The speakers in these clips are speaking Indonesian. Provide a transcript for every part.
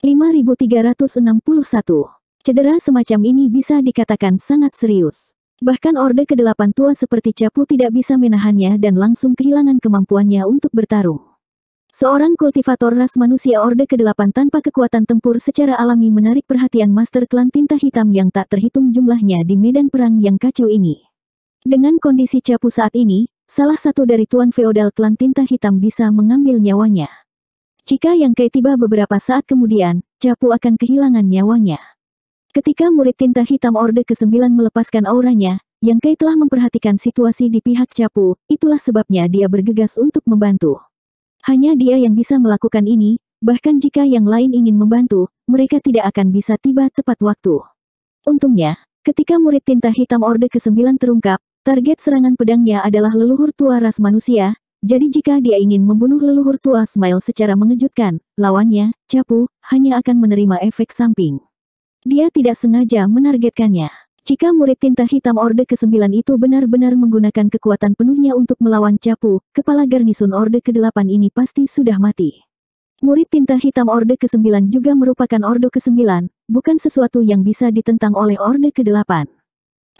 5361. Cedera semacam ini bisa dikatakan sangat serius. Bahkan Orde ke-8 tua seperti Capu tidak bisa menahannya dan langsung kehilangan kemampuannya untuk bertarung. Seorang kultivator ras manusia Orde ke-8 tanpa kekuatan tempur secara alami menarik perhatian Master Klan Tinta Hitam yang tak terhitung jumlahnya di medan perang yang kacau ini. Dengan kondisi Capu saat ini, salah satu dari tuan feodal Klan Tinta Hitam bisa mengambil nyawanya. Jika Yang kait tiba beberapa saat kemudian, Japu akan kehilangan nyawanya. Ketika murid tinta hitam Orde ke-9 melepaskan auranya, Yang Kai telah memperhatikan situasi di pihak Japu, itulah sebabnya dia bergegas untuk membantu. Hanya dia yang bisa melakukan ini, bahkan jika yang lain ingin membantu, mereka tidak akan bisa tiba tepat waktu. Untungnya, ketika murid tinta hitam Orde ke-9 terungkap, target serangan pedangnya adalah leluhur tua ras manusia, jadi jika dia ingin membunuh leluhur tua Smile secara mengejutkan, lawannya, Capu, hanya akan menerima efek samping. Dia tidak sengaja menargetkannya. Jika murid tinta hitam Orde ke-9 itu benar-benar menggunakan kekuatan penuhnya untuk melawan Capu, kepala garnisun Orde ke-8 ini pasti sudah mati. Murid tinta hitam Orde ke-9 juga merupakan Orde ke-9, bukan sesuatu yang bisa ditentang oleh Orde ke-8.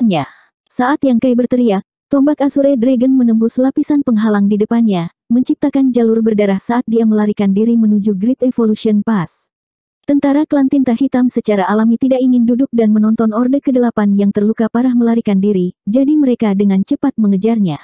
Nyah. Saat yang Kai berteriak, Tombak Asure Dragon menembus lapisan penghalang di depannya, menciptakan jalur berdarah saat dia melarikan diri menuju Great Evolution Pass. Tentara klan tinta hitam secara alami tidak ingin duduk dan menonton Orde ke-8 yang terluka parah melarikan diri, jadi mereka dengan cepat mengejarnya.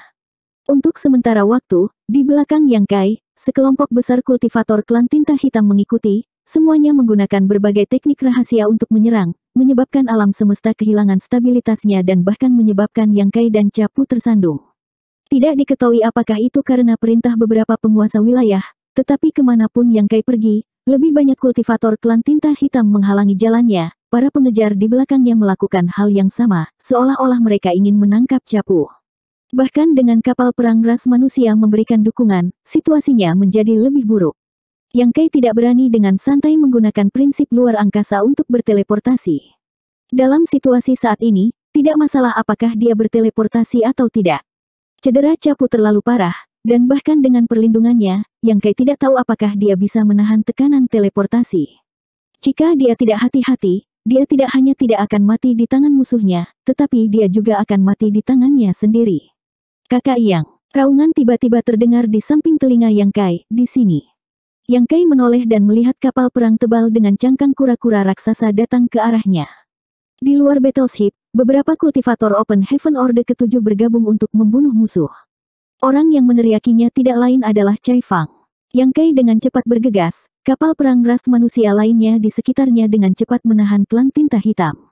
Untuk sementara waktu, di belakang Yang Kai, sekelompok besar kultivator klan tinta hitam mengikuti, semuanya menggunakan berbagai teknik rahasia untuk menyerang, menyebabkan alam semesta kehilangan stabilitasnya dan bahkan menyebabkan Yang Kai dan Capu tersandung. Tidak diketahui apakah itu karena perintah beberapa penguasa wilayah, tetapi kemanapun Yang Kai pergi, lebih banyak kultivator klan tinta hitam menghalangi jalannya, para pengejar di belakangnya melakukan hal yang sama, seolah-olah mereka ingin menangkap Capu. Bahkan dengan kapal perang ras manusia memberikan dukungan, situasinya menjadi lebih buruk. Yang Kei tidak berani dengan santai menggunakan prinsip luar angkasa untuk berteleportasi. Dalam situasi saat ini, tidak masalah apakah dia berteleportasi atau tidak. Cedera Capu terlalu parah, dan bahkan dengan perlindungannya, Yang Kei tidak tahu apakah dia bisa menahan tekanan teleportasi. Jika dia tidak hati-hati, dia tidak hanya tidak akan mati di tangan musuhnya, tetapi dia juga akan mati di tangannya sendiri. Kakak Yang, raungan tiba-tiba terdengar di samping telinga Yang Kai, di sini. Yang Kai menoleh dan melihat kapal perang tebal dengan cangkang kura-kura raksasa datang ke arahnya. Di luar battleship, beberapa kultivator Open Heaven Order ketujuh bergabung untuk membunuh musuh. Orang yang meneriakinya tidak lain adalah Chai Fang. Yang Kai dengan cepat bergegas, kapal perang ras manusia lainnya di sekitarnya dengan cepat menahan pelan tinta hitam.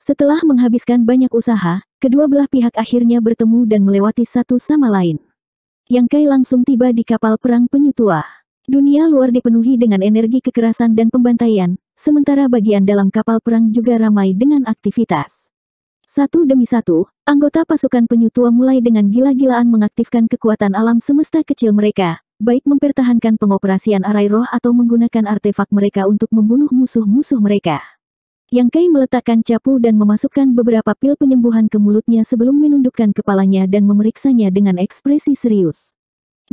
Setelah menghabiskan banyak usaha, kedua belah pihak akhirnya bertemu dan melewati satu sama lain. Yang Kai langsung tiba di kapal perang penyu tua. Dunia luar dipenuhi dengan energi kekerasan dan pembantaian, sementara bagian dalam kapal perang juga ramai dengan aktivitas. Satu demi satu, anggota pasukan penyutua mulai dengan gila-gilaan mengaktifkan kekuatan alam semesta kecil mereka, baik mempertahankan pengoperasian arai roh atau menggunakan artefak mereka untuk membunuh musuh-musuh mereka. Yang Kai meletakkan capu dan memasukkan beberapa pil penyembuhan ke mulutnya sebelum menundukkan kepalanya dan memeriksanya dengan ekspresi serius.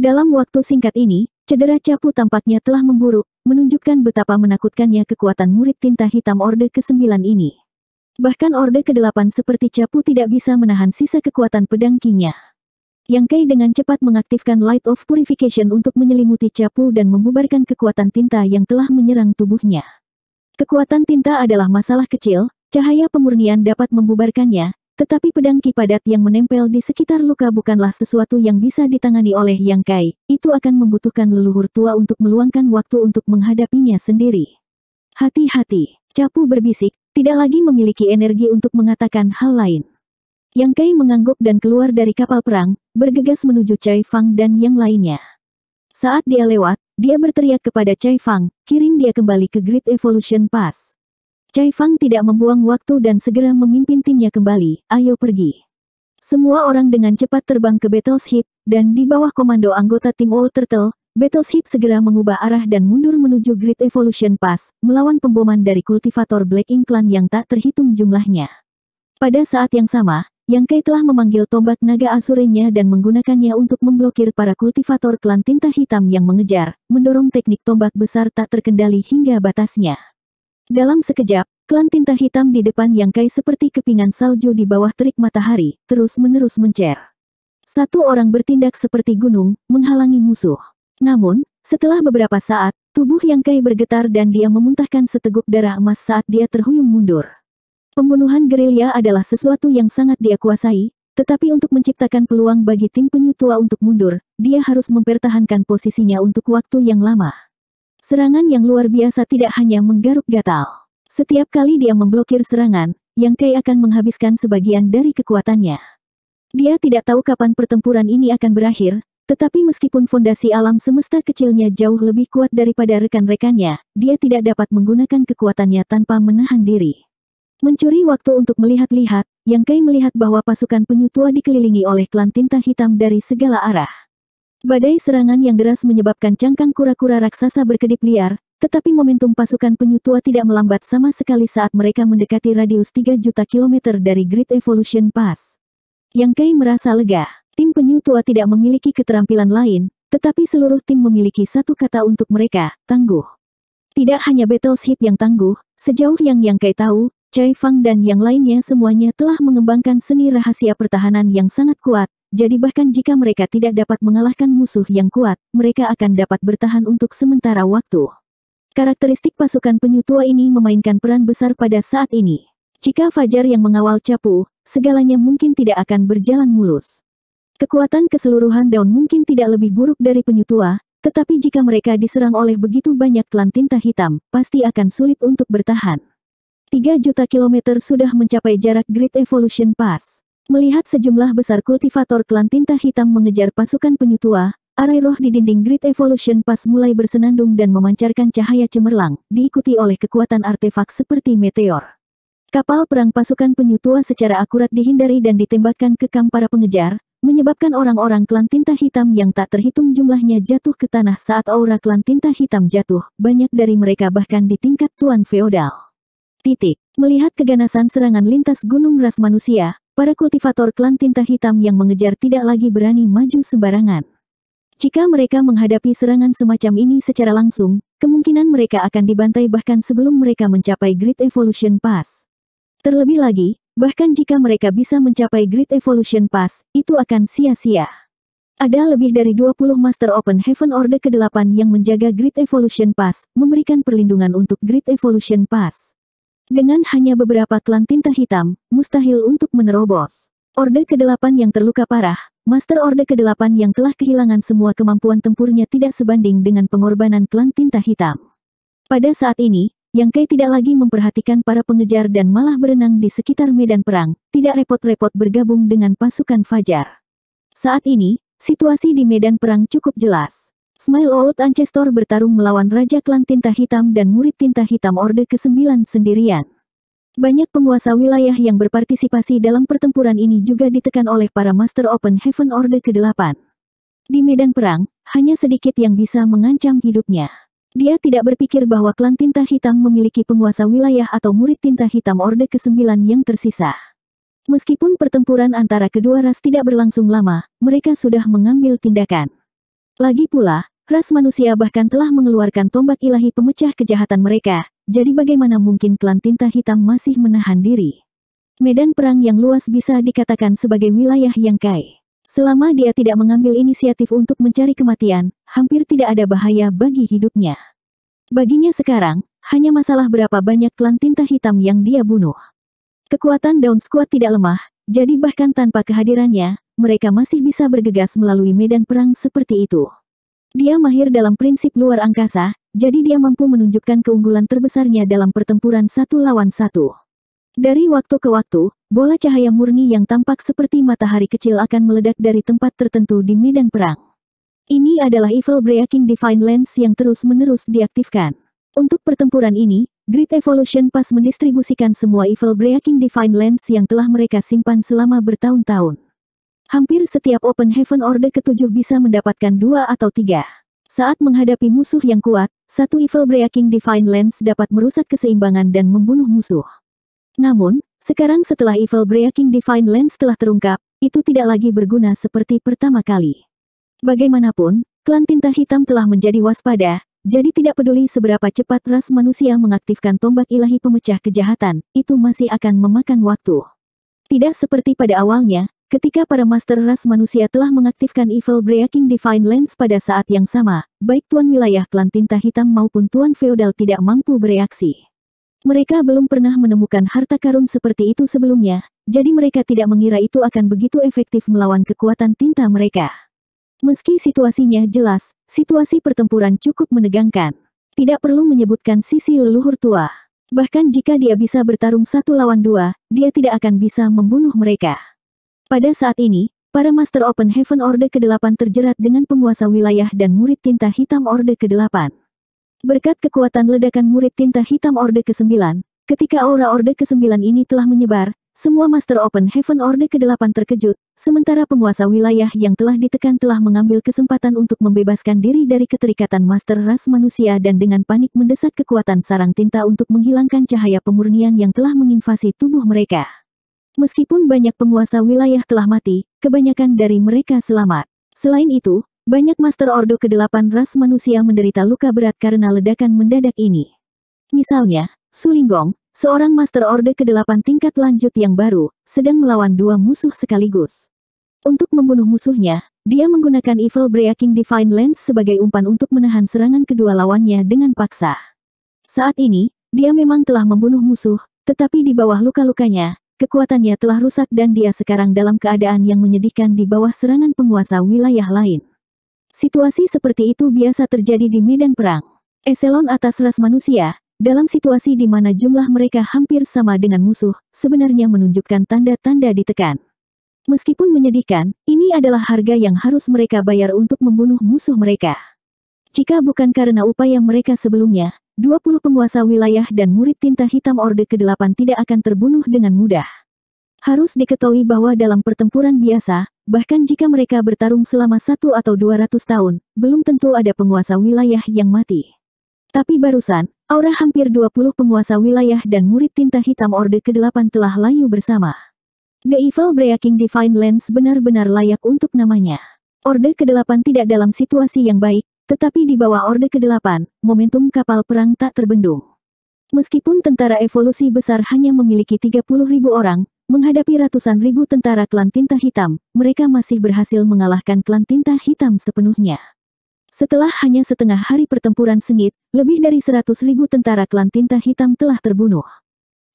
Dalam waktu singkat ini, Cedera Capu tampaknya telah memburuk, menunjukkan betapa menakutkannya kekuatan murid tinta hitam Orde ke-9 ini. Bahkan Orde ke-8 seperti Capu tidak bisa menahan sisa kekuatan pedang kinya. Yang Kai dengan cepat mengaktifkan Light of Purification untuk menyelimuti Capu dan membubarkan kekuatan tinta yang telah menyerang tubuhnya. Kekuatan tinta adalah masalah kecil, cahaya pemurnian dapat membubarkannya, tetapi pedang kipadat yang menempel di sekitar luka bukanlah sesuatu yang bisa ditangani oleh Yang Kai. Itu akan membutuhkan leluhur tua untuk meluangkan waktu untuk menghadapinya sendiri. Hati-hati, Capu berbisik, tidak lagi memiliki energi untuk mengatakan hal lain. Yang Kai mengangguk dan keluar dari kapal perang, bergegas menuju Chai Fang dan yang lainnya. Saat dia lewat, dia berteriak kepada Chai Fang, kirim dia kembali ke Great Evolution Pass. Cai Fang tidak membuang waktu dan segera memimpin timnya kembali, ayo pergi. Semua orang dengan cepat terbang ke Battleship, dan di bawah komando anggota tim Old Turtle, Battleship segera mengubah arah dan mundur menuju Great Evolution Pass, melawan pemboman dari kultivator Black Ink Clan yang tak terhitung jumlahnya. Pada saat yang sama, Yang Kai telah memanggil tombak naga asurenya dan menggunakannya untuk memblokir para kultivator klan tinta hitam yang mengejar, mendorong teknik tombak besar tak terkendali hingga batasnya. Dalam sekejap, klan tinta hitam di depan Yang Kai seperti kepingan salju di bawah terik matahari, terus-menerus mencer. Satu orang bertindak seperti gunung, menghalangi musuh. Namun, setelah beberapa saat, tubuh Yang Kai bergetar dan dia memuntahkan seteguk darah emas saat dia terhuyung mundur. Pembunuhan gerilya adalah sesuatu yang sangat dia kuasai, tetapi untuk menciptakan peluang bagi tim penyu tua untuk mundur, dia harus mempertahankan posisinya untuk waktu yang lama. Serangan yang luar biasa tidak hanya menggaruk gatal. Setiap kali dia memblokir serangan, Yang Kai akan menghabiskan sebagian dari kekuatannya. Dia tidak tahu kapan pertempuran ini akan berakhir, tetapi meskipun fondasi alam semesta kecilnya jauh lebih kuat daripada rekan-rekannya, dia tidak dapat menggunakan kekuatannya tanpa menahan diri. Mencuri waktu untuk melihat-lihat, Yang Kai melihat bahwa pasukan penyutua dikelilingi oleh klan tinta hitam dari segala arah. Badai serangan yang deras menyebabkan cangkang kura-kura raksasa berkedip liar, tetapi momentum pasukan penyu tua tidak melambat sama sekali saat mereka mendekati radius 3 juta kilometer dari Great Evolution Pass. Yang Kai merasa lega, tim penyu tua tidak memiliki keterampilan lain, tetapi seluruh tim memiliki satu kata untuk mereka, tangguh. Tidak hanya Battleship yang tangguh, sejauh yang Yang Kai tahu, Chai Fang dan yang lainnya semuanya telah mengembangkan seni rahasia pertahanan yang sangat kuat, jadi bahkan jika mereka tidak dapat mengalahkan musuh yang kuat, mereka akan dapat bertahan untuk sementara waktu. Karakteristik pasukan penyutua ini memainkan peran besar pada saat ini. Jika Fajar yang mengawal Capu, segalanya mungkin tidak akan berjalan mulus. Kekuatan keseluruhan daun mungkin tidak lebih buruk dari penyutua, tetapi jika mereka diserang oleh begitu banyak klan tinta hitam, pasti akan sulit untuk bertahan. 3 juta kilometer sudah mencapai jarak Great Evolution Pass. Melihat sejumlah besar kultivator klan tinta hitam mengejar pasukan Penyutua, arai roh di dinding Great Evolution pas mulai bersenandung dan memancarkan cahaya cemerlang, diikuti oleh kekuatan artefak seperti meteor. Kapal perang pasukan Penyutua secara akurat dihindari dan ditembakkan ke kamp para pengejar, menyebabkan orang-orang klan tinta hitam yang tak terhitung jumlahnya jatuh ke tanah saat aura klan tinta hitam jatuh, banyak dari mereka bahkan di tingkat tuan feodal. Titik. Melihat keganasan serangan lintas gunung ras manusia, para kultivator klan tinta hitam yang mengejar tidak lagi berani maju sembarangan. Jika mereka menghadapi serangan semacam ini secara langsung, kemungkinan mereka akan dibantai bahkan sebelum mereka mencapai Great Evolution Pass. Terlebih lagi, bahkan jika mereka bisa mencapai Great Evolution Pass, itu akan sia-sia. Ada lebih dari 20 Master Open Heaven Order ke-8 yang menjaga Great Evolution Pass, memberikan perlindungan untuk Great Evolution Pass. Dengan hanya beberapa klan tinta hitam, mustahil untuk menerobos. Orde ke-8 yang terluka parah, Master Orde ke-8 yang telah kehilangan semua kemampuan tempurnya tidak sebanding dengan pengorbanan klan tinta hitam. Pada saat ini, Yang Kai tidak lagi memperhatikan para pengejar dan malah berenang di sekitar medan perang, tidak repot-repot bergabung dengan pasukan Fajar. Saat ini, situasi di medan perang cukup jelas. Smile Old Ancestor bertarung melawan Raja Klan Tinta Hitam dan murid Tinta Hitam Orde ke-9 sendirian. Banyak penguasa wilayah yang berpartisipasi dalam pertempuran ini juga ditekan oleh para Master Open Heaven Orde ke-8. Di medan perang, hanya sedikit yang bisa mengancam hidupnya. Dia tidak berpikir bahwa klan Tinta Hitam memiliki penguasa wilayah atau murid Tinta Hitam Orde ke-9 yang tersisa. Meskipun pertempuran antara kedua ras tidak berlangsung lama, mereka sudah mengambil tindakan. Lagi pula, ras manusia bahkan telah mengeluarkan tombak ilahi pemecah kejahatan mereka, jadi bagaimana mungkin klan tinta hitam masih menahan diri? Medan perang yang luas bisa dikatakan sebagai wilayah yang kai. Selama dia tidak mengambil inisiatif untuk mencari kematian, hampir tidak ada bahaya bagi hidupnya. Baginya sekarang, hanya masalah berapa banyak klan tinta hitam yang dia bunuh. Kekuatan Daun Squad tidak lemah, jadi bahkan tanpa kehadirannya, mereka masih bisa bergegas melalui medan perang seperti itu. Dia mahir dalam prinsip luar angkasa, jadi dia mampu menunjukkan keunggulan terbesarnya dalam pertempuran satu lawan satu. Dari waktu ke waktu, bola cahaya murni yang tampak seperti matahari kecil akan meledak dari tempat tertentu di medan perang. Ini adalah Evil Breaking Divine Lens yang terus-menerus diaktifkan. Untuk pertempuran ini, Great Evolution pas mendistribusikan semua Evil Breaking Divine Lens yang telah mereka simpan selama bertahun-tahun. Hampir setiap Open Heaven Orde ketujuh bisa mendapatkan dua atau tiga. Saat menghadapi musuh yang kuat, satu Evil Breaking Divine Lens dapat merusak keseimbangan dan membunuh musuh. Namun, sekarang setelah Evil Breaking Divine Lens telah terungkap, itu tidak lagi berguna seperti pertama kali. Bagaimanapun, klan tinta hitam telah menjadi waspada, jadi tidak peduli seberapa cepat ras manusia mengaktifkan tombak ilahi pemecah kejahatan, itu masih akan memakan waktu. Tidak seperti pada awalnya, Ketika para master ras manusia telah mengaktifkan Evil Breaking Divine Lens pada saat yang sama, baik Tuan Wilayah Klan Tinta Hitam maupun Tuan Feodal tidak mampu bereaksi. Mereka belum pernah menemukan harta karun seperti itu sebelumnya, jadi mereka tidak mengira itu akan begitu efektif melawan kekuatan tinta mereka. Meski situasinya jelas, situasi pertempuran cukup menegangkan. Tidak perlu menyebutkan sisi leluhur tua. Bahkan jika dia bisa bertarung satu lawan dua, dia tidak akan bisa membunuh mereka. Pada saat ini, para Master Open Heaven Orde ke-8 terjerat dengan penguasa wilayah dan murid tinta hitam Orde ke-8. Berkat kekuatan ledakan murid tinta hitam Orde ke-9, ketika aura Orde ke-9 ini telah menyebar, semua Master Open Heaven Orde ke-8 terkejut, sementara penguasa wilayah yang telah ditekan telah mengambil kesempatan untuk membebaskan diri dari keterikatan Master Ras manusia dan dengan panik mendesak kekuatan sarang tinta untuk menghilangkan cahaya pemurnian yang telah menginvasi tubuh mereka. Meskipun banyak penguasa wilayah telah mati, kebanyakan dari mereka selamat. Selain itu, banyak Master Ordo ke-8 ras manusia menderita luka berat karena ledakan mendadak ini. Misalnya, Sulinggong, seorang Master Ordo ke-8 tingkat lanjut yang baru, sedang melawan dua musuh sekaligus. Untuk membunuh musuhnya, dia menggunakan Evil Breaking Divine Lens sebagai umpan untuk menahan serangan kedua lawannya dengan paksa. Saat ini, dia memang telah membunuh musuh, tetapi di bawah luka-lukanya, kekuatannya telah rusak dan dia sekarang dalam keadaan yang menyedihkan di bawah serangan penguasa wilayah lain. Situasi seperti itu biasa terjadi di medan perang. Eselon atas ras manusia, dalam situasi di mana jumlah mereka hampir sama dengan musuh, sebenarnya menunjukkan tanda-tanda ditekan. Meskipun menyedihkan, ini adalah harga yang harus mereka bayar untuk membunuh musuh mereka. Jika bukan karena upaya mereka sebelumnya, 20 penguasa wilayah dan murid tinta hitam Orde ke-8 tidak akan terbunuh dengan mudah. Harus diketahui bahwa dalam pertempuran biasa, bahkan jika mereka bertarung selama satu atau 200 tahun, belum tentu ada penguasa wilayah yang mati. Tapi barusan, aura hampir 20 penguasa wilayah dan murid tinta hitam Orde ke-8 telah layu bersama. The Evil Breaking Divine Lens benar-benar layak untuk namanya. Orde ke-8 tidak dalam situasi yang baik, tetapi di bawah Orde ke-8, momentum kapal perang tak terbendung. Meskipun tentara evolusi besar hanya memiliki 30 ribu orang, menghadapi ratusan ribu tentara klan tinta hitam, mereka masih berhasil mengalahkan klan tinta hitam sepenuhnya. Setelah hanya setengah hari pertempuran sengit, lebih dari 100 ribu tentara klan tinta hitam telah terbunuh.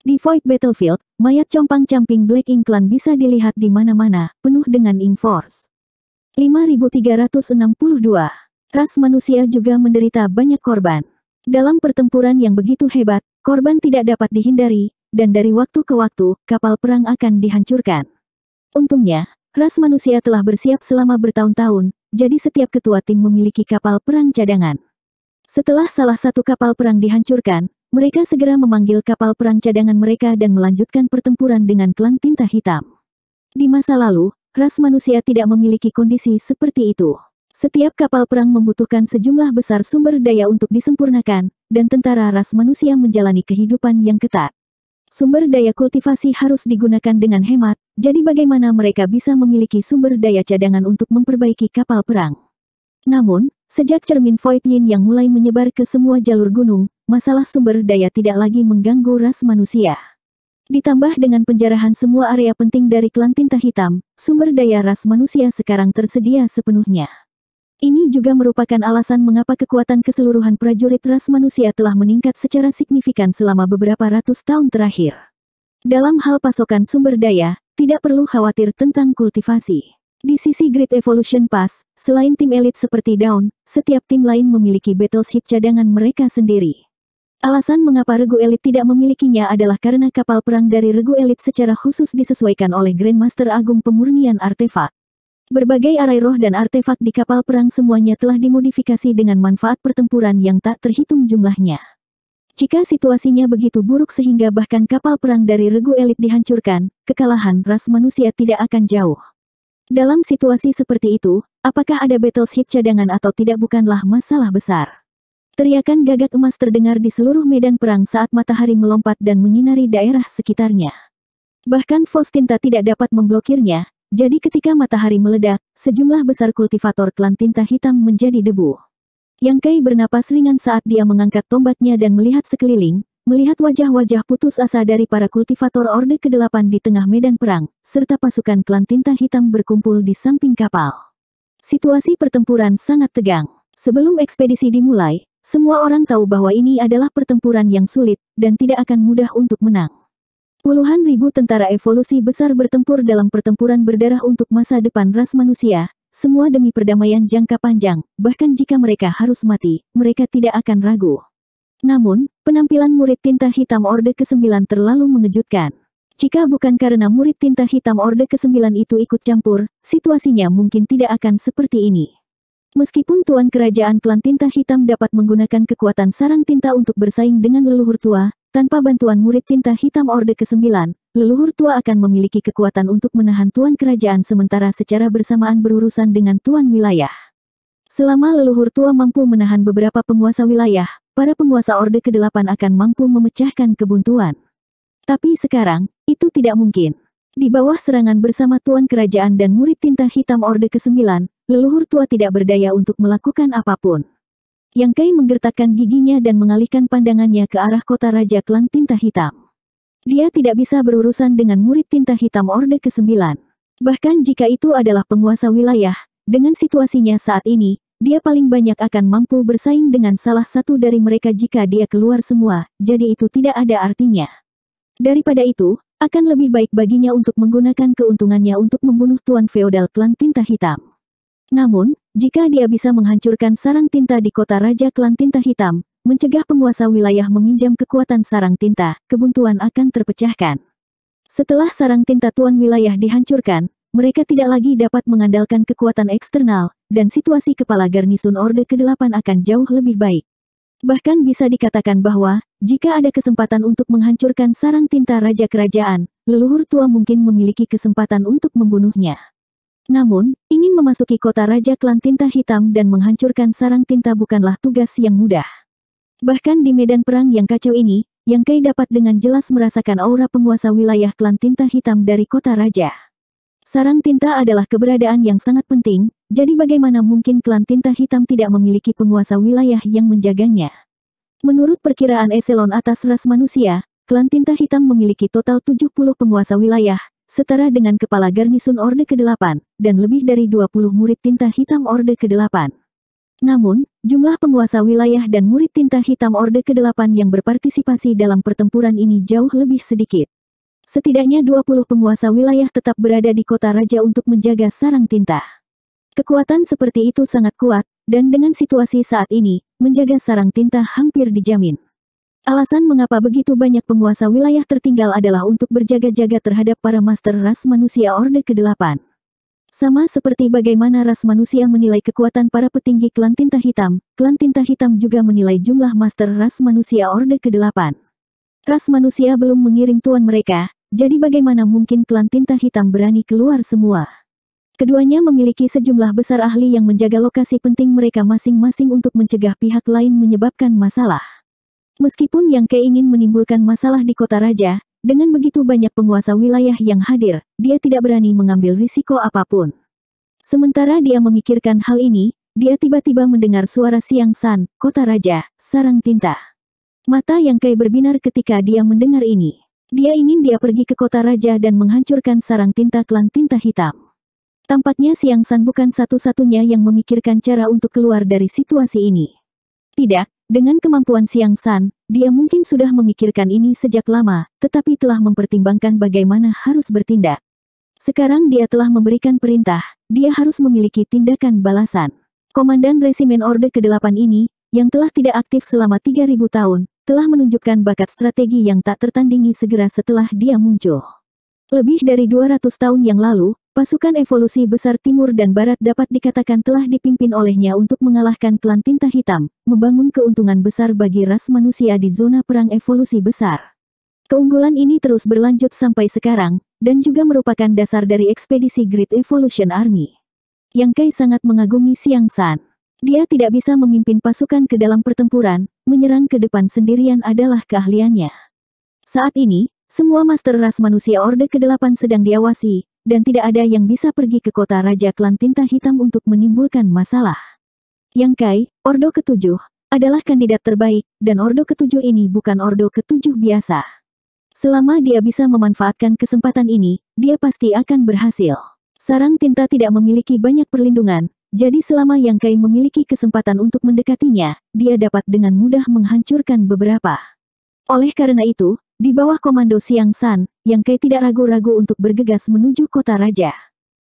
Di Void Battlefield, mayat compang-camping Black Ink Clan bisa dilihat di mana-mana, penuh dengan Ink Force. 5362 ras manusia juga menderita banyak korban. Dalam pertempuran yang begitu hebat, korban tidak dapat dihindari, dan dari waktu ke waktu, kapal perang akan dihancurkan. Untungnya, ras manusia telah bersiap selama bertahun-tahun, jadi setiap ketua tim memiliki kapal perang cadangan. Setelah salah satu kapal perang dihancurkan, mereka segera memanggil kapal perang cadangan mereka dan melanjutkan pertempuran dengan klan tinta hitam. Di masa lalu, ras manusia tidak memiliki kondisi seperti itu. Setiap kapal perang membutuhkan sejumlah besar sumber daya untuk disempurnakan, dan tentara ras manusia menjalani kehidupan yang ketat. Sumber daya kultivasi harus digunakan dengan hemat, jadi bagaimana mereka bisa memiliki sumber daya cadangan untuk memperbaiki kapal perang. Namun, sejak cermin Void Yin yang mulai menyebar ke semua jalur gunung, masalah sumber daya tidak lagi mengganggu ras manusia. Ditambah dengan penjarahan semua area penting dari klan tinta hitam, sumber daya ras manusia sekarang tersedia sepenuhnya. Ini juga merupakan alasan mengapa kekuatan keseluruhan prajurit ras manusia telah meningkat secara signifikan selama beberapa ratus tahun terakhir. Dalam hal pasokan sumber daya, tidak perlu khawatir tentang kultivasi. Di sisi Great Evolution Pass, selain tim elit seperti Dawn, setiap tim lain memiliki battleship cadangan mereka sendiri. Alasan mengapa regu elit tidak memilikinya adalah karena kapal perang dari regu elit secara khusus disesuaikan oleh Grandmaster Agung Pemurnian Artefak. Berbagai arai roh dan artefak di kapal perang semuanya telah dimodifikasi dengan manfaat pertempuran yang tak terhitung jumlahnya. Jika situasinya begitu buruk sehingga bahkan kapal perang dari regu elit dihancurkan, kekalahan ras manusia tidak akan jauh. Dalam situasi seperti itu, apakah ada battleship cadangan atau tidak bukanlah masalah besar. Teriakan gagak emas terdengar di seluruh medan perang saat matahari melompat dan menyinari daerah sekitarnya. Bahkan Faustinta tidak dapat memblokirnya, jadi ketika matahari meledak, sejumlah besar kultivator klan tinta hitam menjadi debu. Yang Kai bernapas ringan saat dia mengangkat tombaknya dan melihat sekeliling, melihat wajah-wajah putus asa dari para kultivator Orde ke-8 di tengah medan perang, serta pasukan klan tinta hitam berkumpul di samping kapal. Situasi pertempuran sangat tegang. Sebelum ekspedisi dimulai, semua orang tahu bahwa ini adalah pertempuran yang sulit, dan tidak akan mudah untuk menang. Puluhan ribu tentara evolusi besar bertempur dalam pertempuran berdarah untuk masa depan ras manusia, semua demi perdamaian jangka panjang, bahkan jika mereka harus mati, mereka tidak akan ragu. Namun, penampilan murid tinta hitam Orde ke-9 terlalu mengejutkan. Jika bukan karena murid tinta hitam Orde ke-9 itu ikut campur, situasinya mungkin tidak akan seperti ini. Meskipun Tuan Kerajaan Klan Tinta Hitam dapat menggunakan kekuatan sarang tinta untuk bersaing dengan leluhur tua, tanpa bantuan murid tinta hitam Orde ke-9, leluhur tua akan memiliki kekuatan untuk menahan tuan kerajaan sementara secara bersamaan berurusan dengan tuan wilayah. Selama leluhur tua mampu menahan beberapa penguasa wilayah, para penguasa Orde ke-8 akan mampu memecahkan kebuntuan. Tapi sekarang, itu tidak mungkin. Di bawah serangan bersama tuan kerajaan dan murid tinta hitam Orde ke-9, leluhur tua tidak berdaya untuk melakukan apapun. Yang Kai menggertakkan giginya dan mengalihkan pandangannya ke arah kota Raja Klan Tinta Hitam. Dia tidak bisa berurusan dengan murid Tinta Hitam Orde ke-9. Bahkan jika itu adalah penguasa wilayah, dengan situasinya saat ini, dia paling banyak akan mampu bersaing dengan salah satu dari mereka jika dia keluar semua, jadi itu tidak ada artinya. Daripada itu, akan lebih baik baginya untuk menggunakan keuntungannya untuk membunuh Tuan Feodal Klan Tinta Hitam. Namun, jika dia bisa menghancurkan sarang tinta di kota Raja Klan Tinta Hitam, mencegah penguasa wilayah meminjam kekuatan sarang tinta, kebuntuan akan terpecahkan. Setelah sarang tinta tuan wilayah dihancurkan, mereka tidak lagi dapat mengandalkan kekuatan eksternal, dan situasi kepala garnisun Orde ke-8 akan jauh lebih baik. Bahkan bisa dikatakan bahwa, jika ada kesempatan untuk menghancurkan sarang tinta Raja Kerajaan, leluhur tua mungkin memiliki kesempatan untuk membunuhnya. Namun, Ingin memasuki kota Raja Klan Tinta Hitam dan menghancurkan sarang tinta bukanlah tugas yang mudah. Bahkan di medan perang yang kacau ini, Yang Kai dapat dengan jelas merasakan aura penguasa wilayah Klan Tinta Hitam dari kota Raja. Sarang tinta adalah keberadaan yang sangat penting, jadi bagaimana mungkin Klan Tinta Hitam tidak memiliki penguasa wilayah yang menjaganya? Menurut perkiraan eselon atas ras manusia, Klan Tinta Hitam memiliki total 70 penguasa wilayah, setara dengan kepala garnisun Orde ke-8, dan lebih dari 20 murid tinta hitam Orde ke-8. Namun, jumlah penguasa wilayah dan murid tinta hitam Orde ke-8 yang berpartisipasi dalam pertempuran ini jauh lebih sedikit. Setidaknya 20 penguasa wilayah tetap berada di kota raja untuk menjaga sarang tinta. Kekuatan seperti itu sangat kuat, dan dengan situasi saat ini, menjaga sarang tinta hampir dijamin. Alasan mengapa begitu banyak penguasa wilayah tertinggal adalah untuk berjaga-jaga terhadap para master ras manusia Orde ke-8. Sama seperti bagaimana ras manusia menilai kekuatan para petinggi klan tinta hitam, klan tinta hitam juga menilai jumlah master ras manusia Orde ke-8. Ras manusia belum mengirim tuan mereka, jadi bagaimana mungkin klan tinta hitam berani keluar semua? Keduanya memiliki sejumlah besar ahli yang menjaga lokasi penting mereka masing-masing untuk mencegah pihak lain menyebabkan masalah. Meskipun yang Ke ingin menimbulkan masalah di kota raja, dengan begitu banyak penguasa wilayah yang hadir, dia tidak berani mengambil risiko apapun. Sementara dia memikirkan hal ini, dia tiba-tiba mendengar suara siang san, kota raja, sarang tinta. Mata yang Ke berbinar ketika dia mendengar ini. Dia ingin dia pergi ke kota raja dan menghancurkan sarang tinta klan tinta hitam. Tampaknya Siang San bukan satu-satunya yang memikirkan cara untuk keluar dari situasi ini. Tidak, dengan kemampuan Siang San, dia mungkin sudah memikirkan ini sejak lama, tetapi telah mempertimbangkan bagaimana harus bertindak. Sekarang dia telah memberikan perintah, dia harus memiliki tindakan balasan. Komandan Resimen Orde ke-8 ini, yang telah tidak aktif selama 3000 tahun, telah menunjukkan bakat strategi yang tak tertandingi segera setelah dia muncul. Lebih dari 200 tahun yang lalu, Pasukan evolusi besar timur dan barat dapat dikatakan telah dipimpin olehnya untuk mengalahkan klan tinta hitam, membangun keuntungan besar bagi ras manusia di zona perang evolusi besar. Keunggulan ini terus berlanjut sampai sekarang, dan juga merupakan dasar dari ekspedisi Great Evolution Army. Yang Kai sangat mengagumi Siang San. Dia tidak bisa memimpin pasukan ke dalam pertempuran, menyerang ke depan sendirian adalah keahliannya. Saat ini, semua master ras manusia Orde ke-8 sedang diawasi, dan tidak ada yang bisa pergi ke kota Raja Klan Tinta Hitam untuk menimbulkan masalah. Yang Kai, Ordo ketujuh, adalah kandidat terbaik, dan Ordo ketujuh ini bukan Ordo ketujuh biasa. Selama dia bisa memanfaatkan kesempatan ini, dia pasti akan berhasil. Sarang tinta tidak memiliki banyak perlindungan, jadi selama Yang Kai memiliki kesempatan untuk mendekatinya, dia dapat dengan mudah menghancurkan beberapa. Oleh karena itu, di bawah komando Siang San, Yang Kai tidak ragu-ragu untuk bergegas menuju kota raja.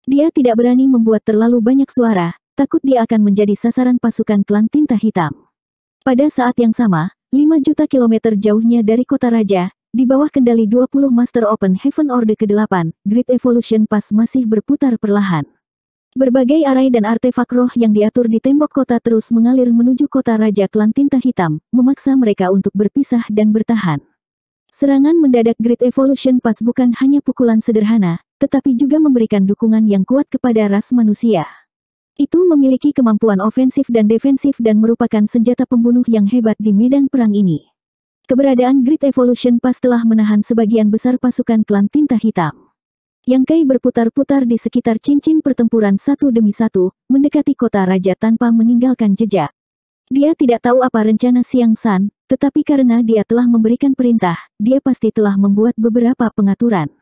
Dia tidak berani membuat terlalu banyak suara, takut dia akan menjadi sasaran pasukan klan tinta hitam. Pada saat yang sama, 5 juta kilometer jauhnya dari kota raja, di bawah kendali 20 Master Open Heaven Order ke-8, Great Evolution Pass masih berputar perlahan. Berbagai arai dan artefak roh yang diatur di tembok kota terus mengalir menuju kota Raja Klan Tinta Hitam, memaksa mereka untuk berpisah dan bertahan. Serangan mendadak Great Evolution Pass bukan hanya pukulan sederhana, tetapi juga memberikan dukungan yang kuat kepada ras manusia. Itu memiliki kemampuan ofensif dan defensif dan merupakan senjata pembunuh yang hebat di medan perang ini. Keberadaan Great Evolution Pass telah menahan sebagian besar pasukan klan tinta hitam. Yang Kai berputar-putar di sekitar cincin pertempuran satu demi satu, mendekati kota raja tanpa meninggalkan jejak. Dia tidak tahu apa rencana Siang San, tetapi karena dia telah memberikan perintah, dia pasti telah membuat beberapa pengaturan.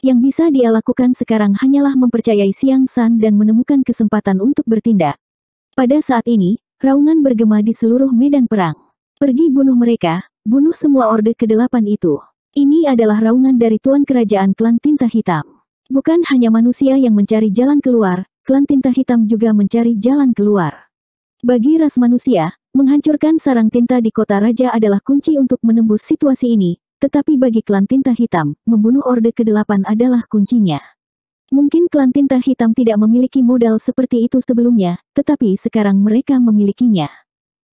Yang bisa dia lakukan sekarang hanyalah mempercayai Siang San dan menemukan kesempatan untuk bertindak. Pada saat ini, raungan bergema di seluruh medan perang. Pergi bunuh mereka, bunuh semua orde kedelapan itu. Ini adalah raungan dari Tuan Kerajaan Klan Tinta Hitam. Bukan hanya manusia yang mencari jalan keluar, Klan Tinta Hitam juga mencari jalan keluar. Bagi ras manusia, menghancurkan sarang tinta di kota raja adalah kunci untuk menembus situasi ini, tetapi bagi klan tinta hitam, membunuh Orde ke-8 adalah kuncinya. Mungkin klan tinta hitam tidak memiliki modal seperti itu sebelumnya, tetapi sekarang mereka memilikinya.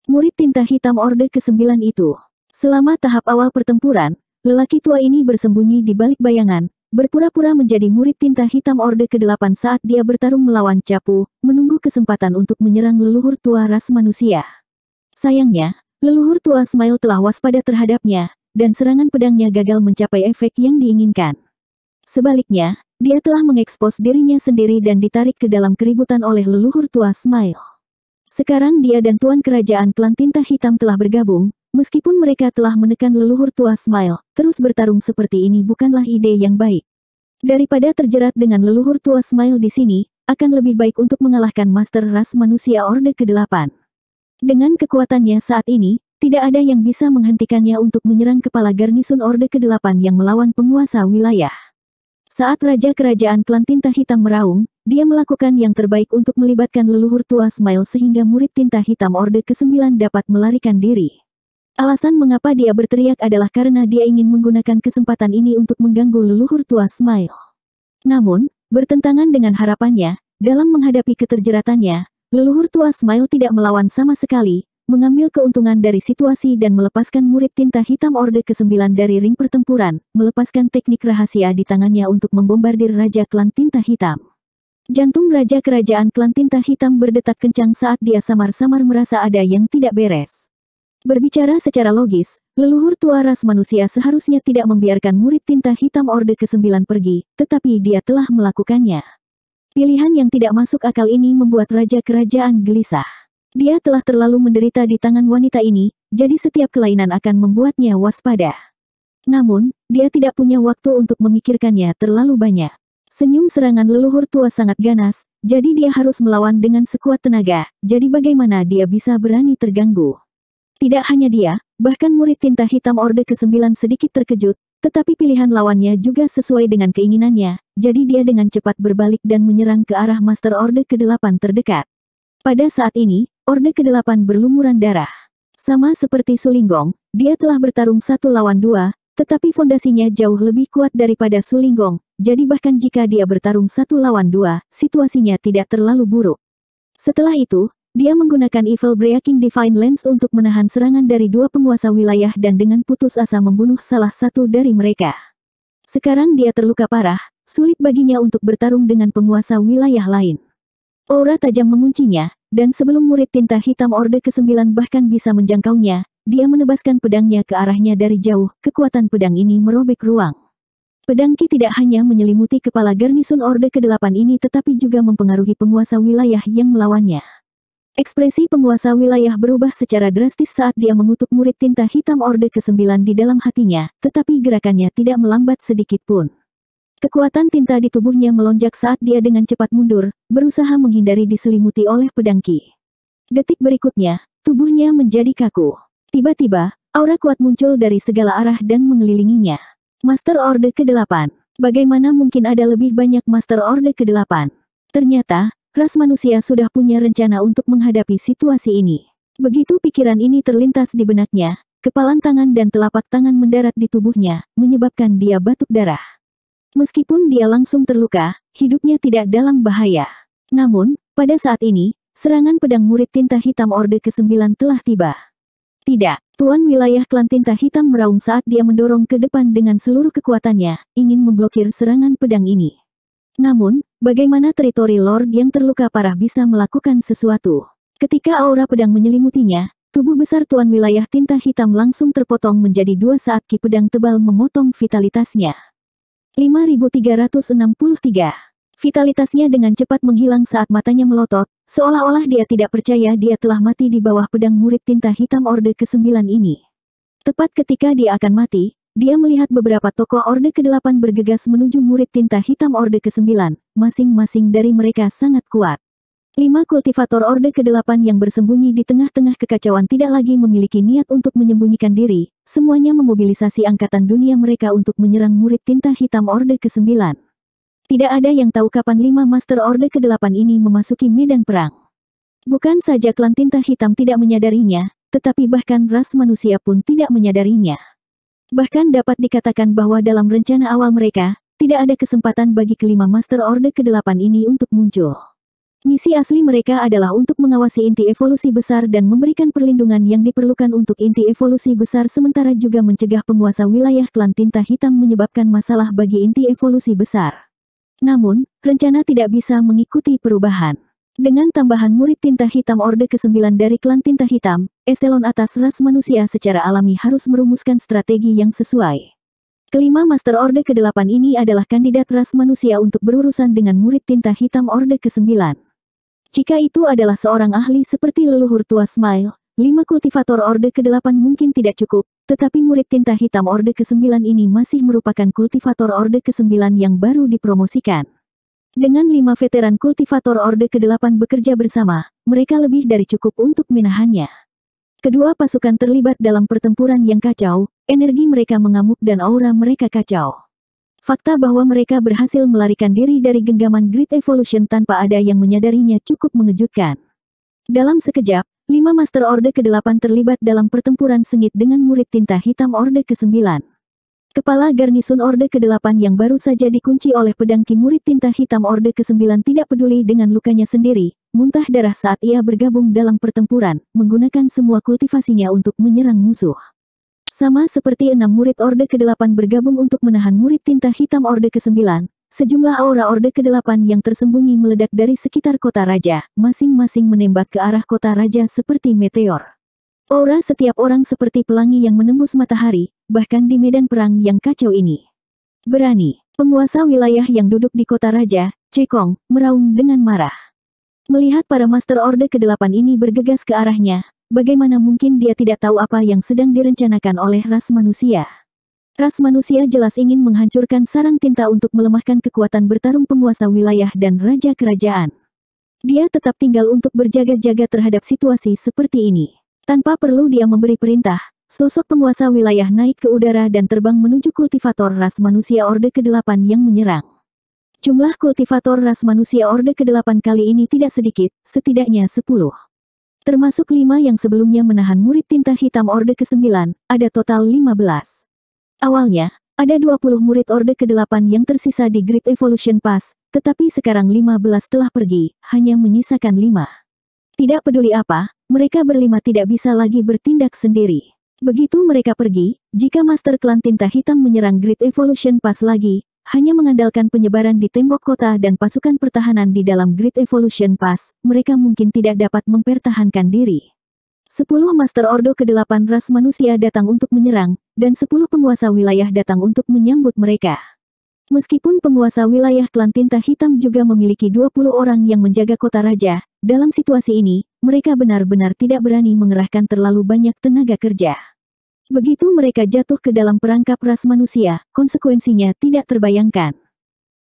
Murid tinta hitam Orde ke-9 itu. Selama tahap awal pertempuran, lelaki tua ini bersembunyi di balik bayangan, berpura-pura menjadi murid tinta hitam Orde ke-8 saat dia bertarung melawan Capu, menunggu kesempatan untuk menyerang leluhur tua ras manusia. Sayangnya, leluhur tua Smile telah waspada terhadapnya, dan serangan pedangnya gagal mencapai efek yang diinginkan. Sebaliknya, dia telah mengekspos dirinya sendiri dan ditarik ke dalam keributan oleh leluhur tua Smile. Sekarang dia dan Tuan Kerajaan Klan Tinta Hitam telah bergabung, Meskipun mereka telah menekan leluhur tua Smile, terus bertarung seperti ini bukanlah ide yang baik. Daripada terjerat dengan leluhur tua Smile di sini, akan lebih baik untuk mengalahkan Master Ras manusia Orde ke-8. Dengan kekuatannya saat ini, tidak ada yang bisa menghentikannya untuk menyerang kepala garnisun Orde ke-8 yang melawan penguasa wilayah. Saat Raja Kerajaan Klan Tinta Hitam meraung, dia melakukan yang terbaik untuk melibatkan leluhur tua Smile sehingga murid Tinta Hitam Orde ke-9 dapat melarikan diri. Alasan mengapa dia berteriak adalah karena dia ingin menggunakan kesempatan ini untuk mengganggu leluhur tua Smile. Namun, bertentangan dengan harapannya, dalam menghadapi keterjeratannya, leluhur tua Smile tidak melawan sama sekali, mengambil keuntungan dari situasi dan melepaskan murid tinta hitam Orde ke-9 dari ring pertempuran, melepaskan teknik rahasia di tangannya untuk membombardir Raja Klan Tinta Hitam. Jantung Raja Kerajaan Klan Tinta Hitam berdetak kencang saat dia samar-samar merasa ada yang tidak beres. Berbicara secara logis, leluhur tua ras manusia seharusnya tidak membiarkan murid tinta hitam Orde ke-9 pergi, tetapi dia telah melakukannya. Pilihan yang tidak masuk akal ini membuat Raja Kerajaan gelisah. Dia telah terlalu menderita di tangan wanita ini, jadi setiap kelainan akan membuatnya waspada. Namun, dia tidak punya waktu untuk memikirkannya terlalu banyak. Senyum serangan leluhur tua sangat ganas, jadi dia harus melawan dengan sekuat tenaga, jadi bagaimana dia bisa berani terganggu. Tidak hanya dia, bahkan murid tinta hitam Orde ke-9 sedikit terkejut, tetapi pilihan lawannya juga sesuai dengan keinginannya, jadi dia dengan cepat berbalik dan menyerang ke arah Master Orde ke-8 terdekat. Pada saat ini, Orde ke-8 berlumuran darah. Sama seperti Sulinggong, dia telah bertarung satu lawan dua, tetapi fondasinya jauh lebih kuat daripada Sulinggong, jadi bahkan jika dia bertarung satu lawan dua, situasinya tidak terlalu buruk. Setelah itu, dia menggunakan Evil Breaking Divine Lens untuk menahan serangan dari dua penguasa wilayah dan dengan putus asa membunuh salah satu dari mereka. Sekarang dia terluka parah, sulit baginya untuk bertarung dengan penguasa wilayah lain. Aura tajam menguncinya, dan sebelum murid tinta hitam Orde ke-9 bahkan bisa menjangkaunya, dia menebaskan pedangnya ke arahnya dari jauh, kekuatan pedang ini merobek ruang. Pedang Ki tidak hanya menyelimuti kepala garnisun Orde ke-8 ini tetapi juga mempengaruhi penguasa wilayah yang melawannya. Ekspresi penguasa wilayah berubah secara drastis saat dia mengutuk murid tinta hitam Orde ke-9 di dalam hatinya, tetapi gerakannya tidak melambat sedikit pun. Kekuatan tinta di tubuhnya melonjak saat dia dengan cepat mundur, berusaha menghindari diselimuti oleh pedangki. Detik berikutnya, tubuhnya menjadi kaku. Tiba-tiba, aura kuat muncul dari segala arah dan mengelilinginya. Master Orde ke-8. Bagaimana mungkin ada lebih banyak Master Orde ke-8? Ternyata, ras manusia sudah punya rencana untuk menghadapi situasi ini. Begitu pikiran ini terlintas di benaknya, kepalan tangan dan telapak tangan mendarat di tubuhnya, menyebabkan dia batuk darah. Meskipun dia langsung terluka, hidupnya tidak dalam bahaya. Namun, pada saat ini, serangan pedang murid tinta hitam Orde ke-9 telah tiba. Tidak, Tuan Wilayah Klan Tinta Hitam meraung saat dia mendorong ke depan dengan seluruh kekuatannya, ingin memblokir serangan pedang ini. Namun, bagaimana teritori Lord yang terluka parah bisa melakukan sesuatu? Ketika aura pedang menyelimutinya, tubuh besar Tuan Wilayah Tinta Hitam langsung terpotong menjadi dua saat ki pedang tebal memotong vitalitasnya. 5363 Vitalitasnya dengan cepat menghilang saat matanya melotot, seolah-olah dia tidak percaya dia telah mati di bawah pedang murid tinta hitam Orde ke-9 ini. Tepat ketika dia akan mati, dia melihat beberapa tokoh Orde ke-8 bergegas menuju murid tinta hitam Orde ke-9, masing-masing dari mereka sangat kuat. Lima kultivator Orde ke-8 yang bersembunyi di tengah-tengah kekacauan tidak lagi memiliki niat untuk menyembunyikan diri, semuanya memobilisasi angkatan dunia mereka untuk menyerang murid tinta hitam Orde ke-9. Tidak ada yang tahu kapan lima Master Orde ke-8 ini memasuki medan perang. Bukan saja klan tinta hitam tidak menyadarinya, tetapi bahkan ras manusia pun tidak menyadarinya. Bahkan dapat dikatakan bahwa dalam rencana awal mereka, tidak ada kesempatan bagi kelima Master orde ke-8 ini untuk muncul. Misi asli mereka adalah untuk mengawasi inti evolusi besar dan memberikan perlindungan yang diperlukan untuk inti evolusi besar sementara juga mencegah penguasa wilayah klan tinta hitam menyebabkan masalah bagi inti evolusi besar. Namun, rencana tidak bisa mengikuti perubahan. Dengan tambahan murid tinta hitam Orde ke-9 dari klan tinta hitam, eselon atas ras manusia secara alami harus merumuskan strategi yang sesuai. Kelima Master Orde ke-8 ini adalah kandidat ras manusia untuk berurusan dengan murid tinta hitam Orde ke-9. Jika itu adalah seorang ahli seperti leluhur tua Smile, lima kultivator Orde ke-8 mungkin tidak cukup, tetapi murid tinta hitam Orde ke-9 ini masih merupakan kultivator Orde ke-9 yang baru dipromosikan. Dengan lima veteran kultivator Orde ke-8 bekerja bersama, mereka lebih dari cukup untuk menahannya. Kedua pasukan terlibat dalam pertempuran yang kacau, energi mereka mengamuk dan aura mereka kacau. Fakta bahwa mereka berhasil melarikan diri dari genggaman Great Evolution tanpa ada yang menyadarinya cukup mengejutkan. Dalam sekejap, lima Master Orde ke-8 terlibat dalam pertempuran sengit dengan murid tinta hitam Orde ke-9. Kepala garnisun Orde ke-8 yang baru saja dikunci oleh pedang Ki murid tinta hitam Orde ke-9 tidak peduli dengan lukanya sendiri, muntah darah saat ia bergabung dalam pertempuran, menggunakan semua kultivasinya untuk menyerang musuh. Sama seperti enam murid Orde ke-8 bergabung untuk menahan murid tinta hitam Orde ke-9, sejumlah aura Orde ke-8 yang tersembunyi meledak dari sekitar kota raja, masing-masing menembak ke arah kota raja seperti meteor. Aura setiap orang seperti pelangi yang menembus matahari, bahkan di medan perang yang kacau ini. Berani, penguasa wilayah yang duduk di kota raja, Cekong, meraung dengan marah. Melihat para Master orde ke-8 ini bergegas ke arahnya, bagaimana mungkin dia tidak tahu apa yang sedang direncanakan oleh ras manusia. Ras manusia jelas ingin menghancurkan sarang tinta untuk melemahkan kekuatan bertarung penguasa wilayah dan raja kerajaan. Dia tetap tinggal untuk berjaga-jaga terhadap situasi seperti ini. Tanpa perlu dia memberi perintah, sosok penguasa wilayah naik ke udara dan terbang menuju kultivator ras manusia Orde ke-8 yang menyerang. Jumlah kultivator ras manusia Orde ke-8 kali ini tidak sedikit, setidaknya 10. Termasuk 5 yang sebelumnya menahan murid tinta hitam Orde ke-9, ada total 15. Awalnya, ada 20 murid Orde ke-8 yang tersisa di Great Evolution Pass, tetapi sekarang 15 telah pergi, hanya menyisakan 5. Tidak peduli apa, mereka berlima tidak bisa lagi bertindak sendiri. Begitu mereka pergi, jika Master Klan Tinta Hitam menyerang Great Evolution Pass lagi, hanya mengandalkan penyebaran di tembok kota dan pasukan pertahanan di dalam Great Evolution Pass, mereka mungkin tidak dapat mempertahankan diri. Sepuluh Master Ordo ke-8 ras manusia datang untuk menyerang, dan sepuluh penguasa wilayah datang untuk menyambut mereka. Meskipun penguasa wilayah klan Tinta Hitam juga memiliki 20 orang yang menjaga kota raja, dalam situasi ini, mereka benar-benar tidak berani mengerahkan terlalu banyak tenaga kerja. Begitu mereka jatuh ke dalam perangkap ras manusia, konsekuensinya tidak terbayangkan.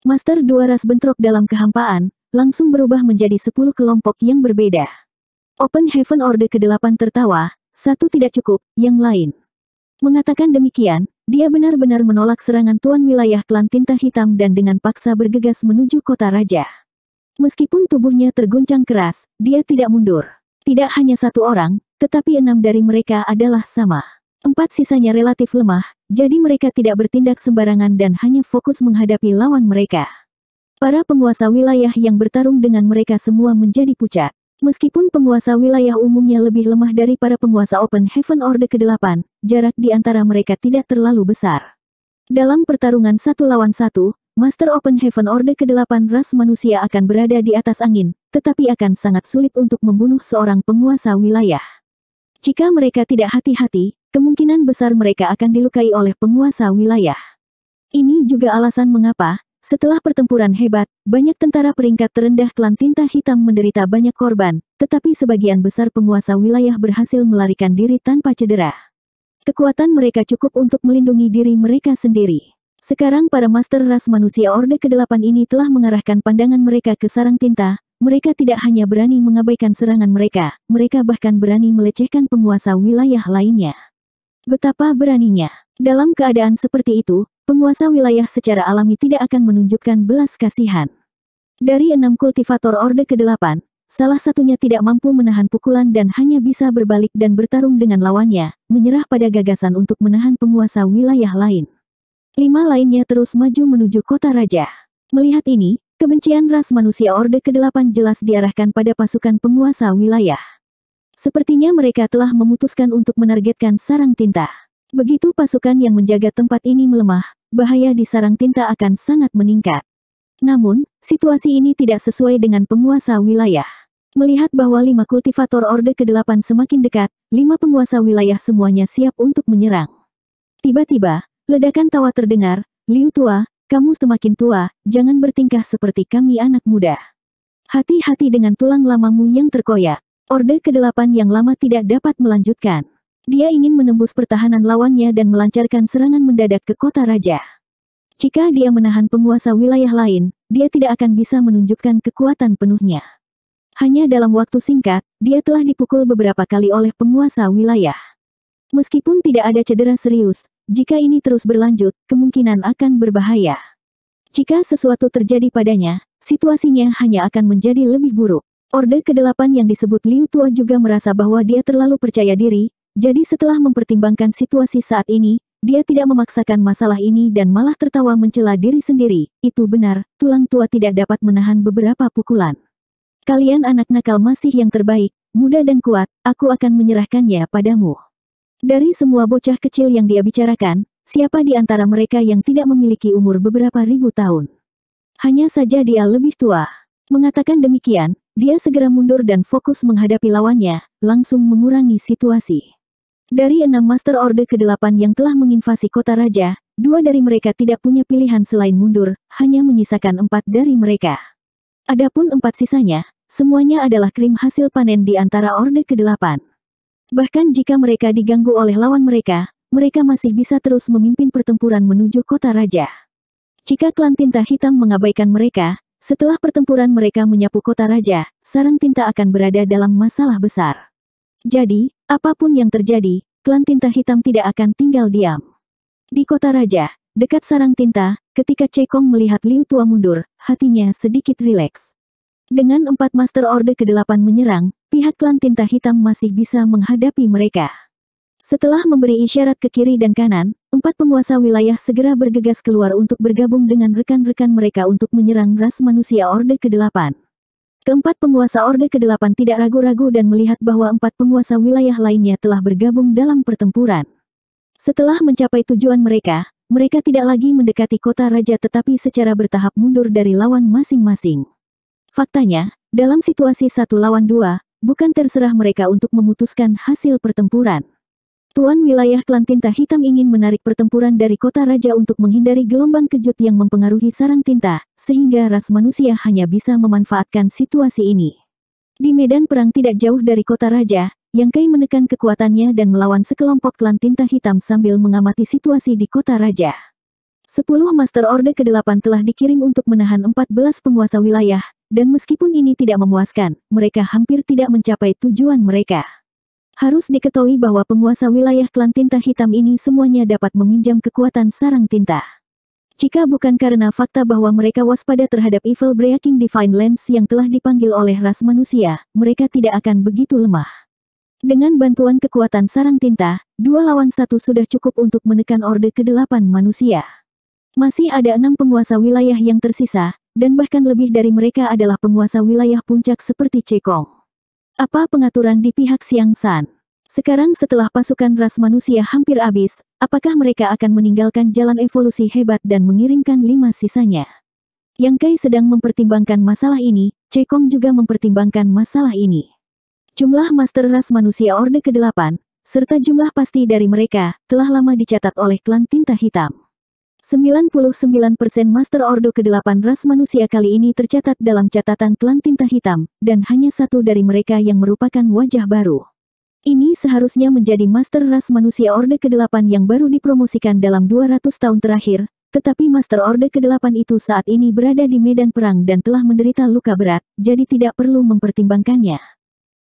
Master dua ras bentrok dalam kehampaan, langsung berubah menjadi 10 kelompok yang berbeda. Open Heaven Order ke-8 tertawa, satu tidak cukup, yang lain. Mengatakan demikian, dia benar-benar menolak serangan Tuan Wilayah Klan Tinta Hitam dan dengan paksa bergegas menuju kota raja. Meskipun tubuhnya terguncang keras, dia tidak mundur. Tidak hanya satu orang, tetapi enam dari mereka adalah sama. Empat sisanya relatif lemah, jadi mereka tidak bertindak sembarangan dan hanya fokus menghadapi lawan mereka. Para penguasa wilayah yang bertarung dengan mereka semua menjadi pucat. Meskipun penguasa wilayah umumnya lebih lemah dari para penguasa Open Heaven Order ke-8, jarak di antara mereka tidak terlalu besar. Dalam pertarungan satu lawan satu, Master Open Heaven Order ke-8 ras manusia akan berada di atas angin, tetapi akan sangat sulit untuk membunuh seorang penguasa wilayah. Jika mereka tidak hati-hati, kemungkinan besar mereka akan dilukai oleh penguasa wilayah. Ini juga alasan mengapa, setelah pertempuran hebat, banyak tentara peringkat terendah klan tinta hitam menderita banyak korban, tetapi sebagian besar penguasa wilayah berhasil melarikan diri tanpa cedera. Kekuatan mereka cukup untuk melindungi diri mereka sendiri. Sekarang para master ras manusia Orde ke-8 ini telah mengarahkan pandangan mereka ke sarang tinta, mereka tidak hanya berani mengabaikan serangan mereka, mereka bahkan berani melecehkan penguasa wilayah lainnya. Betapa beraninya. Dalam keadaan seperti itu, Penguasa wilayah secara alami tidak akan menunjukkan belas kasihan. Dari enam kultivator Orde ke-8, salah satunya tidak mampu menahan pukulan dan hanya bisa berbalik dan bertarung dengan lawannya, menyerah pada gagasan untuk menahan penguasa wilayah lain. Lima lainnya terus maju menuju kota raja. Melihat ini, kebencian ras manusia Orde ke-8 jelas diarahkan pada pasukan penguasa wilayah. Sepertinya mereka telah memutuskan untuk menargetkan sarang tinta. Begitu pasukan yang menjaga tempat ini melemah, bahaya di sarang tinta akan sangat meningkat. Namun, situasi ini tidak sesuai dengan penguasa wilayah. Melihat bahwa lima kultivator Orde ke-8 semakin dekat, lima penguasa wilayah semuanya siap untuk menyerang. Tiba-tiba, ledakan tawa terdengar, Liu tua, kamu semakin tua, jangan bertingkah seperti kami anak muda. Hati-hati dengan tulang lamamu yang terkoyak. Orde ke-8 yang lama tidak dapat melanjutkan. Dia ingin menembus pertahanan lawannya dan melancarkan serangan mendadak ke kota raja. Jika dia menahan penguasa wilayah lain, dia tidak akan bisa menunjukkan kekuatan penuhnya. Hanya dalam waktu singkat, dia telah dipukul beberapa kali oleh penguasa wilayah. Meskipun tidak ada cedera serius, jika ini terus berlanjut, kemungkinan akan berbahaya. Jika sesuatu terjadi padanya, situasinya hanya akan menjadi lebih buruk. Orde ke-8 yang disebut Liu Tua juga merasa bahwa dia terlalu percaya diri, jadi setelah mempertimbangkan situasi saat ini, dia tidak memaksakan masalah ini dan malah tertawa mencela diri sendiri. Itu benar, tulang tua tidak dapat menahan beberapa pukulan. Kalian anak nakal masih yang terbaik, muda dan kuat, aku akan menyerahkannya padamu. Dari semua bocah kecil yang dia bicarakan, siapa di antara mereka yang tidak memiliki umur beberapa ribu tahun? Hanya saja dia lebih tua. Mengatakan demikian, dia segera mundur dan fokus menghadapi lawannya, langsung mengurangi situasi. Dari enam Master orde ke-8 yang telah menginvasi kota raja, dua dari mereka tidak punya pilihan selain mundur, hanya menyisakan empat dari mereka. Adapun empat sisanya, semuanya adalah krim hasil panen di antara Orde ke-8. Bahkan jika mereka diganggu oleh lawan mereka, mereka masih bisa terus memimpin pertempuran menuju kota raja. Jika klan tinta hitam mengabaikan mereka, setelah pertempuran mereka menyapu kota raja, sarang tinta akan berada dalam masalah besar. Jadi, apapun yang terjadi, klan tinta hitam tidak akan tinggal diam. Di kota raja, dekat sarang tinta, ketika Cekong melihat Liu Tua mundur, hatinya sedikit rileks. Dengan empat Master Orde ke-8 menyerang, pihak klan tinta hitam masih bisa menghadapi mereka. Setelah memberi isyarat ke kiri dan kanan, empat penguasa wilayah segera bergegas keluar untuk bergabung dengan rekan-rekan mereka untuk menyerang ras manusia Orde ke-8. Keempat penguasa Orde ke-8 tidak ragu-ragu dan melihat bahwa empat penguasa wilayah lainnya telah bergabung dalam pertempuran. Setelah mencapai tujuan mereka, mereka tidak lagi mendekati kota raja tetapi secara bertahap mundur dari lawan masing-masing. Faktanya, dalam situasi satu lawan dua, bukan terserah mereka untuk memutuskan hasil pertempuran. Tuan wilayah klan tinta hitam ingin menarik pertempuran dari kota raja untuk menghindari gelombang kejut yang mempengaruhi sarang tinta, sehingga ras manusia hanya bisa memanfaatkan situasi ini. Di medan perang tidak jauh dari kota raja, Yang Kai menekan kekuatannya dan melawan sekelompok klan tinta hitam sambil mengamati situasi di kota raja. Sepuluh Master orde ke-8 telah dikirim untuk menahan empat belas penguasa wilayah, dan meskipun ini tidak memuaskan, mereka hampir tidak mencapai tujuan mereka. Harus diketahui bahwa penguasa wilayah klan tinta hitam ini semuanya dapat meminjam kekuatan sarang tinta. Jika bukan karena fakta bahwa mereka waspada terhadap Evil Breaking Divine Lens yang telah dipanggil oleh ras manusia, mereka tidak akan begitu lemah. Dengan bantuan kekuatan sarang tinta, dua lawan satu sudah cukup untuk menekan orde kedelapan manusia. Masih ada enam penguasa wilayah yang tersisa, dan bahkan lebih dari mereka adalah penguasa wilayah puncak seperti Cekong. Apa pengaturan di pihak Siang San? Sekarang setelah pasukan ras manusia hampir habis, apakah mereka akan meninggalkan jalan evolusi hebat dan mengirimkan lima sisanya? Yang Kai sedang mempertimbangkan masalah ini, Cekong juga mempertimbangkan masalah ini. Jumlah master ras manusia Orde ke-8, serta jumlah pasti dari mereka, telah lama dicatat oleh klan tinta hitam. 99% Master Ordo ke-8 ras manusia kali ini tercatat dalam catatan klan tinta hitam, dan hanya satu dari mereka yang merupakan wajah baru. Ini seharusnya menjadi Master Ras Manusia Orde ke-8 yang baru dipromosikan dalam 200 tahun terakhir, tetapi Master Orde ke-8 itu saat ini berada di medan perang dan telah menderita luka berat, jadi tidak perlu mempertimbangkannya.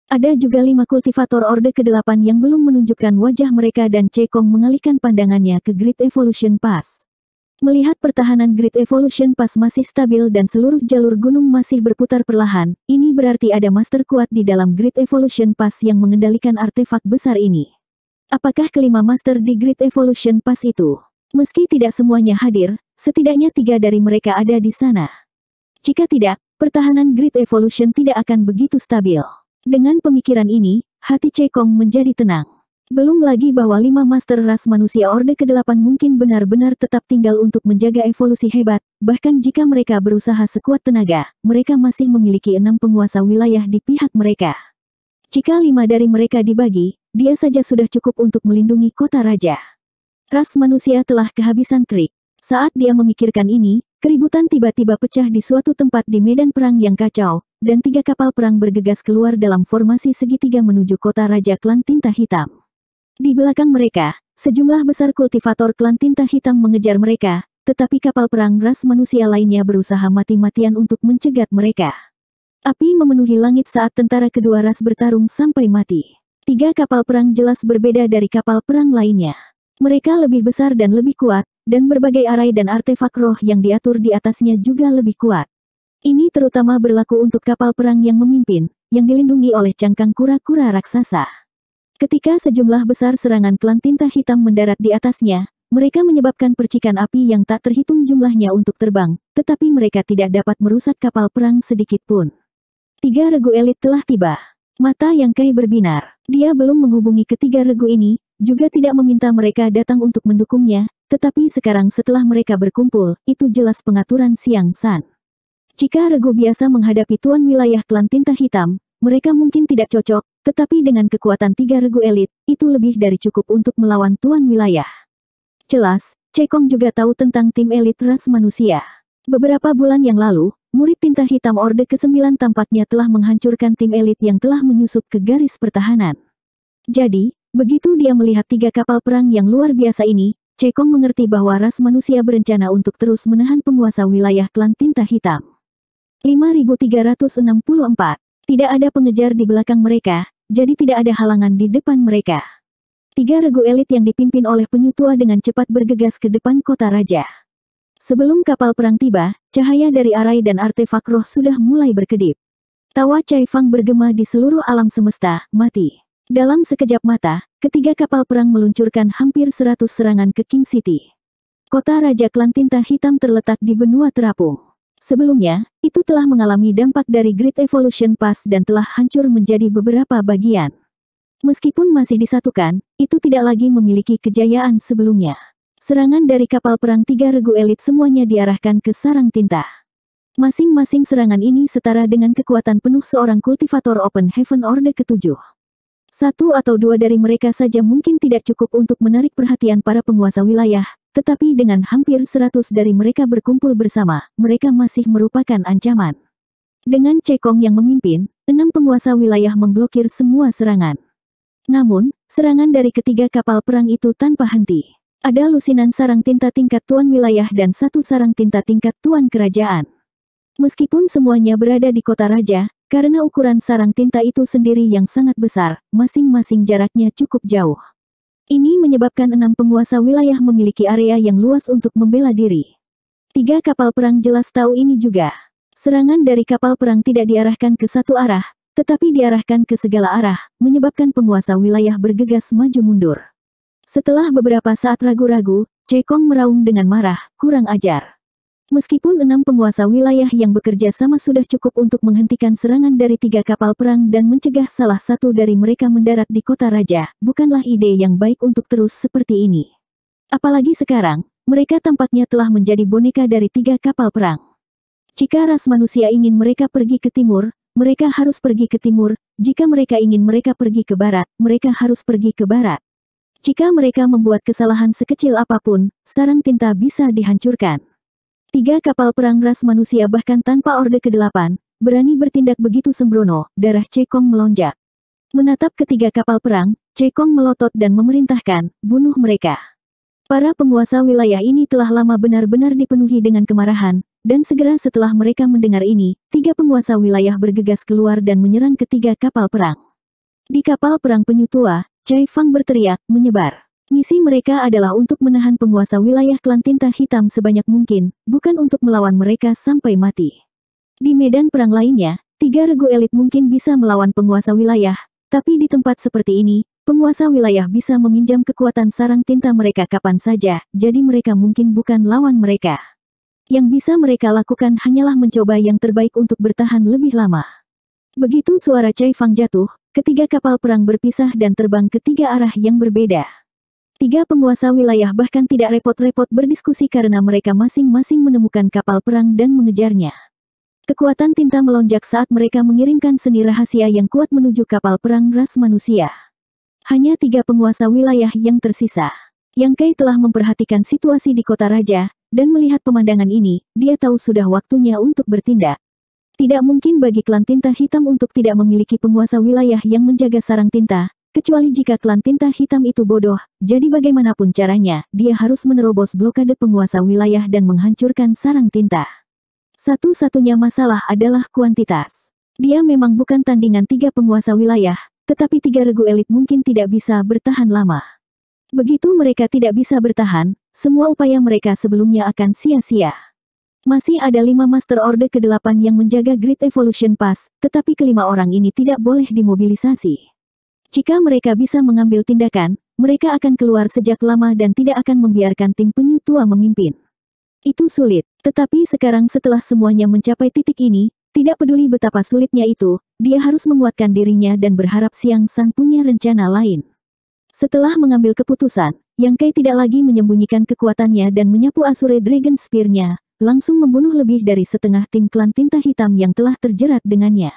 Ada juga lima kultivator Orde ke-8 yang belum menunjukkan wajah mereka dan Cekong mengalihkan pandangannya ke Great Evolution Pass. Melihat pertahanan Great Evolution Pass masih stabil dan seluruh jalur gunung masih berputar perlahan, ini berarti ada master kuat di dalam Great Evolution Pass yang mengendalikan artefak besar ini. Apakah kelima master di Great Evolution Pass itu? Meski tidak semuanya hadir, setidaknya tiga dari mereka ada di sana. Jika tidak, pertahanan Great Evolution tidak akan begitu stabil. Dengan pemikiran ini, hati Cekong menjadi tenang. Belum lagi bahwa lima master ras manusia Orde ke-8 mungkin benar-benar tetap tinggal untuk menjaga evolusi hebat, bahkan jika mereka berusaha sekuat tenaga, mereka masih memiliki enam penguasa wilayah di pihak mereka. Jika lima dari mereka dibagi, dia saja sudah cukup untuk melindungi kota raja. Ras manusia telah kehabisan trik. Saat dia memikirkan ini, keributan tiba-tiba pecah di suatu tempat di medan perang yang kacau, dan tiga kapal perang bergegas keluar dalam formasi segitiga menuju kota Raja Klan Tinta Hitam. Di belakang mereka, sejumlah besar kultivator klan tinta hitam mengejar mereka, tetapi kapal perang ras manusia lainnya berusaha mati-matian untuk mencegat mereka. Api memenuhi langit saat tentara kedua ras bertarung sampai mati. Tiga kapal perang jelas berbeda dari kapal perang lainnya. Mereka lebih besar dan lebih kuat, dan berbagai arai dan artefak roh yang diatur di atasnya juga lebih kuat. Ini terutama berlaku untuk kapal perang yang memimpin, yang dilindungi oleh cangkang kura-kura raksasa. Ketika sejumlah besar serangan klan tinta hitam mendarat di atasnya, mereka menyebabkan percikan api yang tak terhitung jumlahnya untuk terbang, tetapi mereka tidak dapat merusak kapal perang sedikit pun. Tiga regu elit telah tiba. Mata yang Kai berbinar. Dia belum menghubungi ketiga regu ini, juga tidak meminta mereka datang untuk mendukungnya, tetapi sekarang setelah mereka berkumpul, itu jelas pengaturan Siang San. Jika regu biasa menghadapi tuan wilayah klan tinta hitam, mereka mungkin tidak cocok, tetapi dengan kekuatan tiga regu elit, itu lebih dari cukup untuk melawan tuan wilayah. Jelas, Cekong juga tahu tentang tim elit ras manusia. Beberapa bulan yang lalu, murid tinta hitam Orde ke-9 tampaknya telah menghancurkan tim elit yang telah menyusup ke garis pertahanan. Jadi, begitu dia melihat tiga kapal perang yang luar biasa ini, Cekong mengerti bahwa ras manusia berencana untuk terus menahan penguasa wilayah klan tinta hitam. 5364 tidak ada pengejar di belakang mereka, jadi tidak ada halangan di depan mereka. Tiga regu elit yang dipimpin oleh tua dengan cepat bergegas ke depan kota raja. Sebelum kapal perang tiba, cahaya dari arai dan artefak roh sudah mulai berkedip. Tawa Cai Fang bergema di seluruh alam semesta, mati. Dalam sekejap mata, ketiga kapal perang meluncurkan hampir seratus serangan ke King City. Kota Raja Klan Tinta Hitam terletak di benua terapung. Sebelumnya, itu telah mengalami dampak dari Great Evolution Pass dan telah hancur menjadi beberapa bagian. Meskipun masih disatukan, itu tidak lagi memiliki kejayaan sebelumnya. Serangan dari kapal perang tiga regu elit semuanya diarahkan ke sarang tinta. Masing-masing serangan ini setara dengan kekuatan penuh seorang kultivator Open Heaven Orde ketujuh. Satu atau dua dari mereka saja mungkin tidak cukup untuk menarik perhatian para penguasa wilayah, tetapi dengan hampir seratus dari mereka berkumpul bersama, mereka masih merupakan ancaman. Dengan Cekong yang memimpin, enam penguasa wilayah memblokir semua serangan. Namun, serangan dari ketiga kapal perang itu tanpa henti. Ada lusinan sarang tinta tingkat tuan wilayah dan satu sarang tinta tingkat tuan kerajaan. Meskipun semuanya berada di kota raja, karena ukuran sarang tinta itu sendiri yang sangat besar, masing-masing jaraknya cukup jauh. Ini menyebabkan enam penguasa wilayah memiliki area yang luas untuk membela diri. Tiga kapal perang jelas tahu ini juga. Serangan dari kapal perang tidak diarahkan ke satu arah, tetapi diarahkan ke segala arah, menyebabkan penguasa wilayah bergegas maju mundur. Setelah beberapa saat ragu-ragu, Cekong meraung dengan marah, kurang ajar. Meskipun enam penguasa wilayah yang bekerja sama sudah cukup untuk menghentikan serangan dari tiga kapal perang dan mencegah salah satu dari mereka mendarat di kota raja, bukanlah ide yang baik untuk terus seperti ini. Apalagi sekarang, mereka tampaknya telah menjadi boneka dari tiga kapal perang. Jika ras manusia ingin mereka pergi ke timur, mereka harus pergi ke timur, jika mereka ingin mereka pergi ke barat, mereka harus pergi ke barat. Jika mereka membuat kesalahan sekecil apapun, sarang tinta bisa dihancurkan. Tiga kapal perang ras manusia bahkan tanpa Orde ke-8, berani bertindak begitu sembrono, darah Cekong melonjak. Menatap ketiga kapal perang, Cekong melotot dan memerintahkan, bunuh mereka. Para penguasa wilayah ini telah lama benar-benar dipenuhi dengan kemarahan, dan segera setelah mereka mendengar ini, tiga penguasa wilayah bergegas keluar dan menyerang ketiga kapal perang. Di kapal perang penyutua, tua, Chai Fang berteriak, menyebar. Misi mereka adalah untuk menahan penguasa wilayah klan tinta hitam sebanyak mungkin, bukan untuk melawan mereka sampai mati. Di medan perang lainnya, tiga regu elit mungkin bisa melawan penguasa wilayah, tapi di tempat seperti ini, penguasa wilayah bisa meminjam kekuatan sarang tinta mereka kapan saja, jadi mereka mungkin bukan lawan mereka. Yang bisa mereka lakukan hanyalah mencoba yang terbaik untuk bertahan lebih lama. Begitu suara Cai Fang jatuh, ketiga kapal perang berpisah dan terbang ke tiga arah yang berbeda. Tiga penguasa wilayah bahkan tidak repot-repot berdiskusi karena mereka masing-masing menemukan kapal perang dan mengejarnya. Kekuatan tinta melonjak saat mereka mengirimkan seni rahasia yang kuat menuju kapal perang ras manusia. Hanya tiga penguasa wilayah yang tersisa. Yang Kai telah memperhatikan situasi di kota raja, dan melihat pemandangan ini, dia tahu sudah waktunya untuk bertindak. Tidak mungkin bagi klan tinta hitam untuk tidak memiliki penguasa wilayah yang menjaga sarang tinta, Kecuali jika klan tinta hitam itu bodoh, jadi bagaimanapun caranya, dia harus menerobos blokade penguasa wilayah dan menghancurkan sarang tinta. Satu-satunya masalah adalah kuantitas. Dia memang bukan tandingan tiga penguasa wilayah, tetapi tiga regu elit mungkin tidak bisa bertahan lama. Begitu mereka tidak bisa bertahan, semua upaya mereka sebelumnya akan sia-sia. Masih ada lima Master Order ke-8 yang menjaga Great Evolution Pass, tetapi kelima orang ini tidak boleh dimobilisasi. Jika mereka bisa mengambil tindakan, mereka akan keluar sejak lama dan tidak akan membiarkan tim penyu tua memimpin. Itu sulit, tetapi sekarang setelah semuanya mencapai titik ini, tidak peduli betapa sulitnya itu, dia harus menguatkan dirinya dan berharap Siang San punya rencana lain. Setelah mengambil keputusan, Yang Kai tidak lagi menyembunyikan kekuatannya dan menyapu Asure Dragon Spear-nya, langsung membunuh lebih dari setengah tim klan tinta hitam yang telah terjerat dengannya.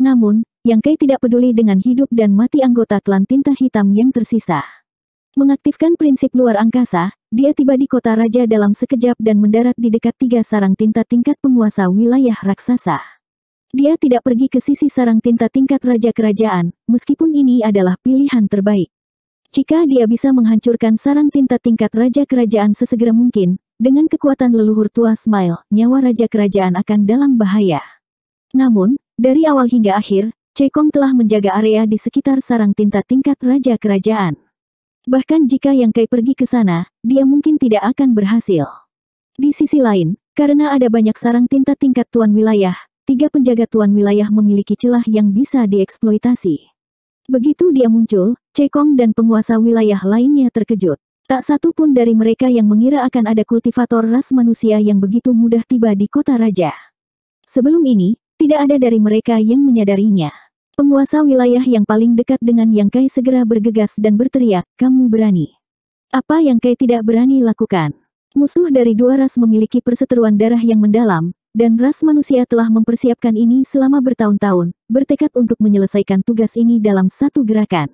Namun, yang Kei tidak peduli dengan hidup dan mati anggota klan tinta hitam yang tersisa. Mengaktifkan prinsip luar angkasa, dia tiba di kota raja dalam sekejap dan mendarat di dekat tiga sarang tinta tingkat penguasa wilayah raksasa. Dia tidak pergi ke sisi sarang tinta tingkat raja kerajaan, meskipun ini adalah pilihan terbaik. Jika dia bisa menghancurkan sarang tinta tingkat raja kerajaan sesegera mungkin, dengan kekuatan leluhur tua Smile, nyawa raja kerajaan akan dalam bahaya. Namun, dari awal hingga akhir, Cekong telah menjaga area di sekitar sarang tinta tingkat raja kerajaan. Bahkan jika Yang Kai pergi ke sana, dia mungkin tidak akan berhasil. Di sisi lain, karena ada banyak sarang tinta tingkat tuan wilayah, tiga penjaga tuan wilayah memiliki celah yang bisa dieksploitasi. Begitu dia muncul, Cekong dan penguasa wilayah lainnya terkejut. Tak satu pun dari mereka yang mengira akan ada kultivator ras manusia yang begitu mudah tiba di kota raja. Sebelum ini, tidak ada dari mereka yang menyadarinya. Penguasa wilayah yang paling dekat dengan Yang Kai segera bergegas dan berteriak, kamu berani. Apa Yang Kai tidak berani lakukan? Musuh dari dua ras memiliki perseteruan darah yang mendalam, dan ras manusia telah mempersiapkan ini selama bertahun-tahun, bertekad untuk menyelesaikan tugas ini dalam satu gerakan.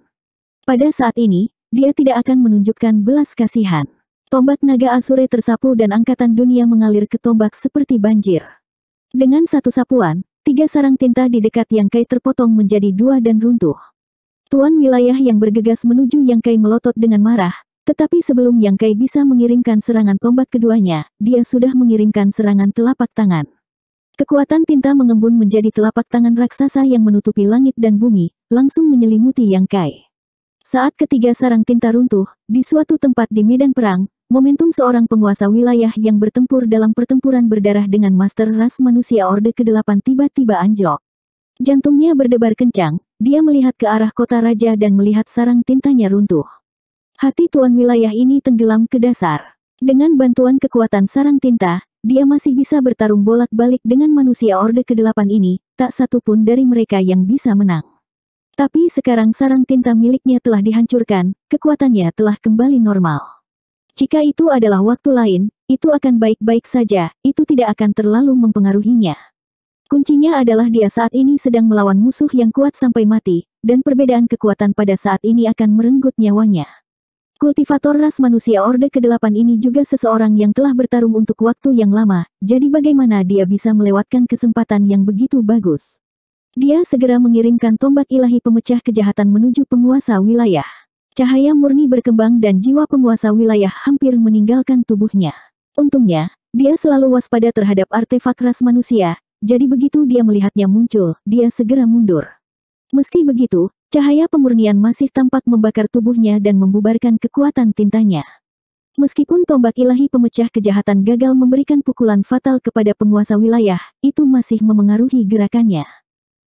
Pada saat ini, dia tidak akan menunjukkan belas kasihan. Tombak naga Asure tersapu dan angkatan dunia mengalir ke tombak seperti banjir. Dengan satu sapuan, Tiga sarang tinta di dekat Yang Kai terpotong menjadi dua dan runtuh. Tuan wilayah yang bergegas menuju Yang Kai melotot dengan marah, tetapi sebelum Yang Kai bisa mengirimkan serangan tombak keduanya, dia sudah mengirimkan serangan telapak tangan. Kekuatan tinta mengembun menjadi telapak tangan raksasa yang menutupi langit dan bumi, langsung menyelimuti Yang Kai. Saat ketiga sarang tinta runtuh, di suatu tempat di medan perang, Momentum seorang penguasa wilayah yang bertempur dalam pertempuran berdarah dengan master ras manusia Orde ke-8 tiba-tiba anjlok. Jantungnya berdebar kencang, dia melihat ke arah kota raja dan melihat sarang tintanya runtuh. Hati tuan wilayah ini tenggelam ke dasar. Dengan bantuan kekuatan sarang tinta, dia masih bisa bertarung bolak-balik dengan manusia Orde ke-8 ini, tak satu pun dari mereka yang bisa menang. Tapi sekarang sarang tinta miliknya telah dihancurkan, kekuatannya telah kembali normal. Jika itu adalah waktu lain, itu akan baik-baik saja, itu tidak akan terlalu mempengaruhinya. Kuncinya adalah dia saat ini sedang melawan musuh yang kuat sampai mati, dan perbedaan kekuatan pada saat ini akan merenggut nyawanya. Kultivator ras manusia Orde ke-8 ini juga seseorang yang telah bertarung untuk waktu yang lama, jadi bagaimana dia bisa melewatkan kesempatan yang begitu bagus? Dia segera mengirimkan tombak ilahi pemecah kejahatan menuju penguasa wilayah. Cahaya murni berkembang dan jiwa penguasa wilayah hampir meninggalkan tubuhnya. Untungnya, dia selalu waspada terhadap artefak ras manusia, jadi begitu dia melihatnya muncul, dia segera mundur. Meski begitu, cahaya pemurnian masih tampak membakar tubuhnya dan membubarkan kekuatan tintanya. Meskipun tombak ilahi pemecah kejahatan gagal memberikan pukulan fatal kepada penguasa wilayah, itu masih memengaruhi gerakannya.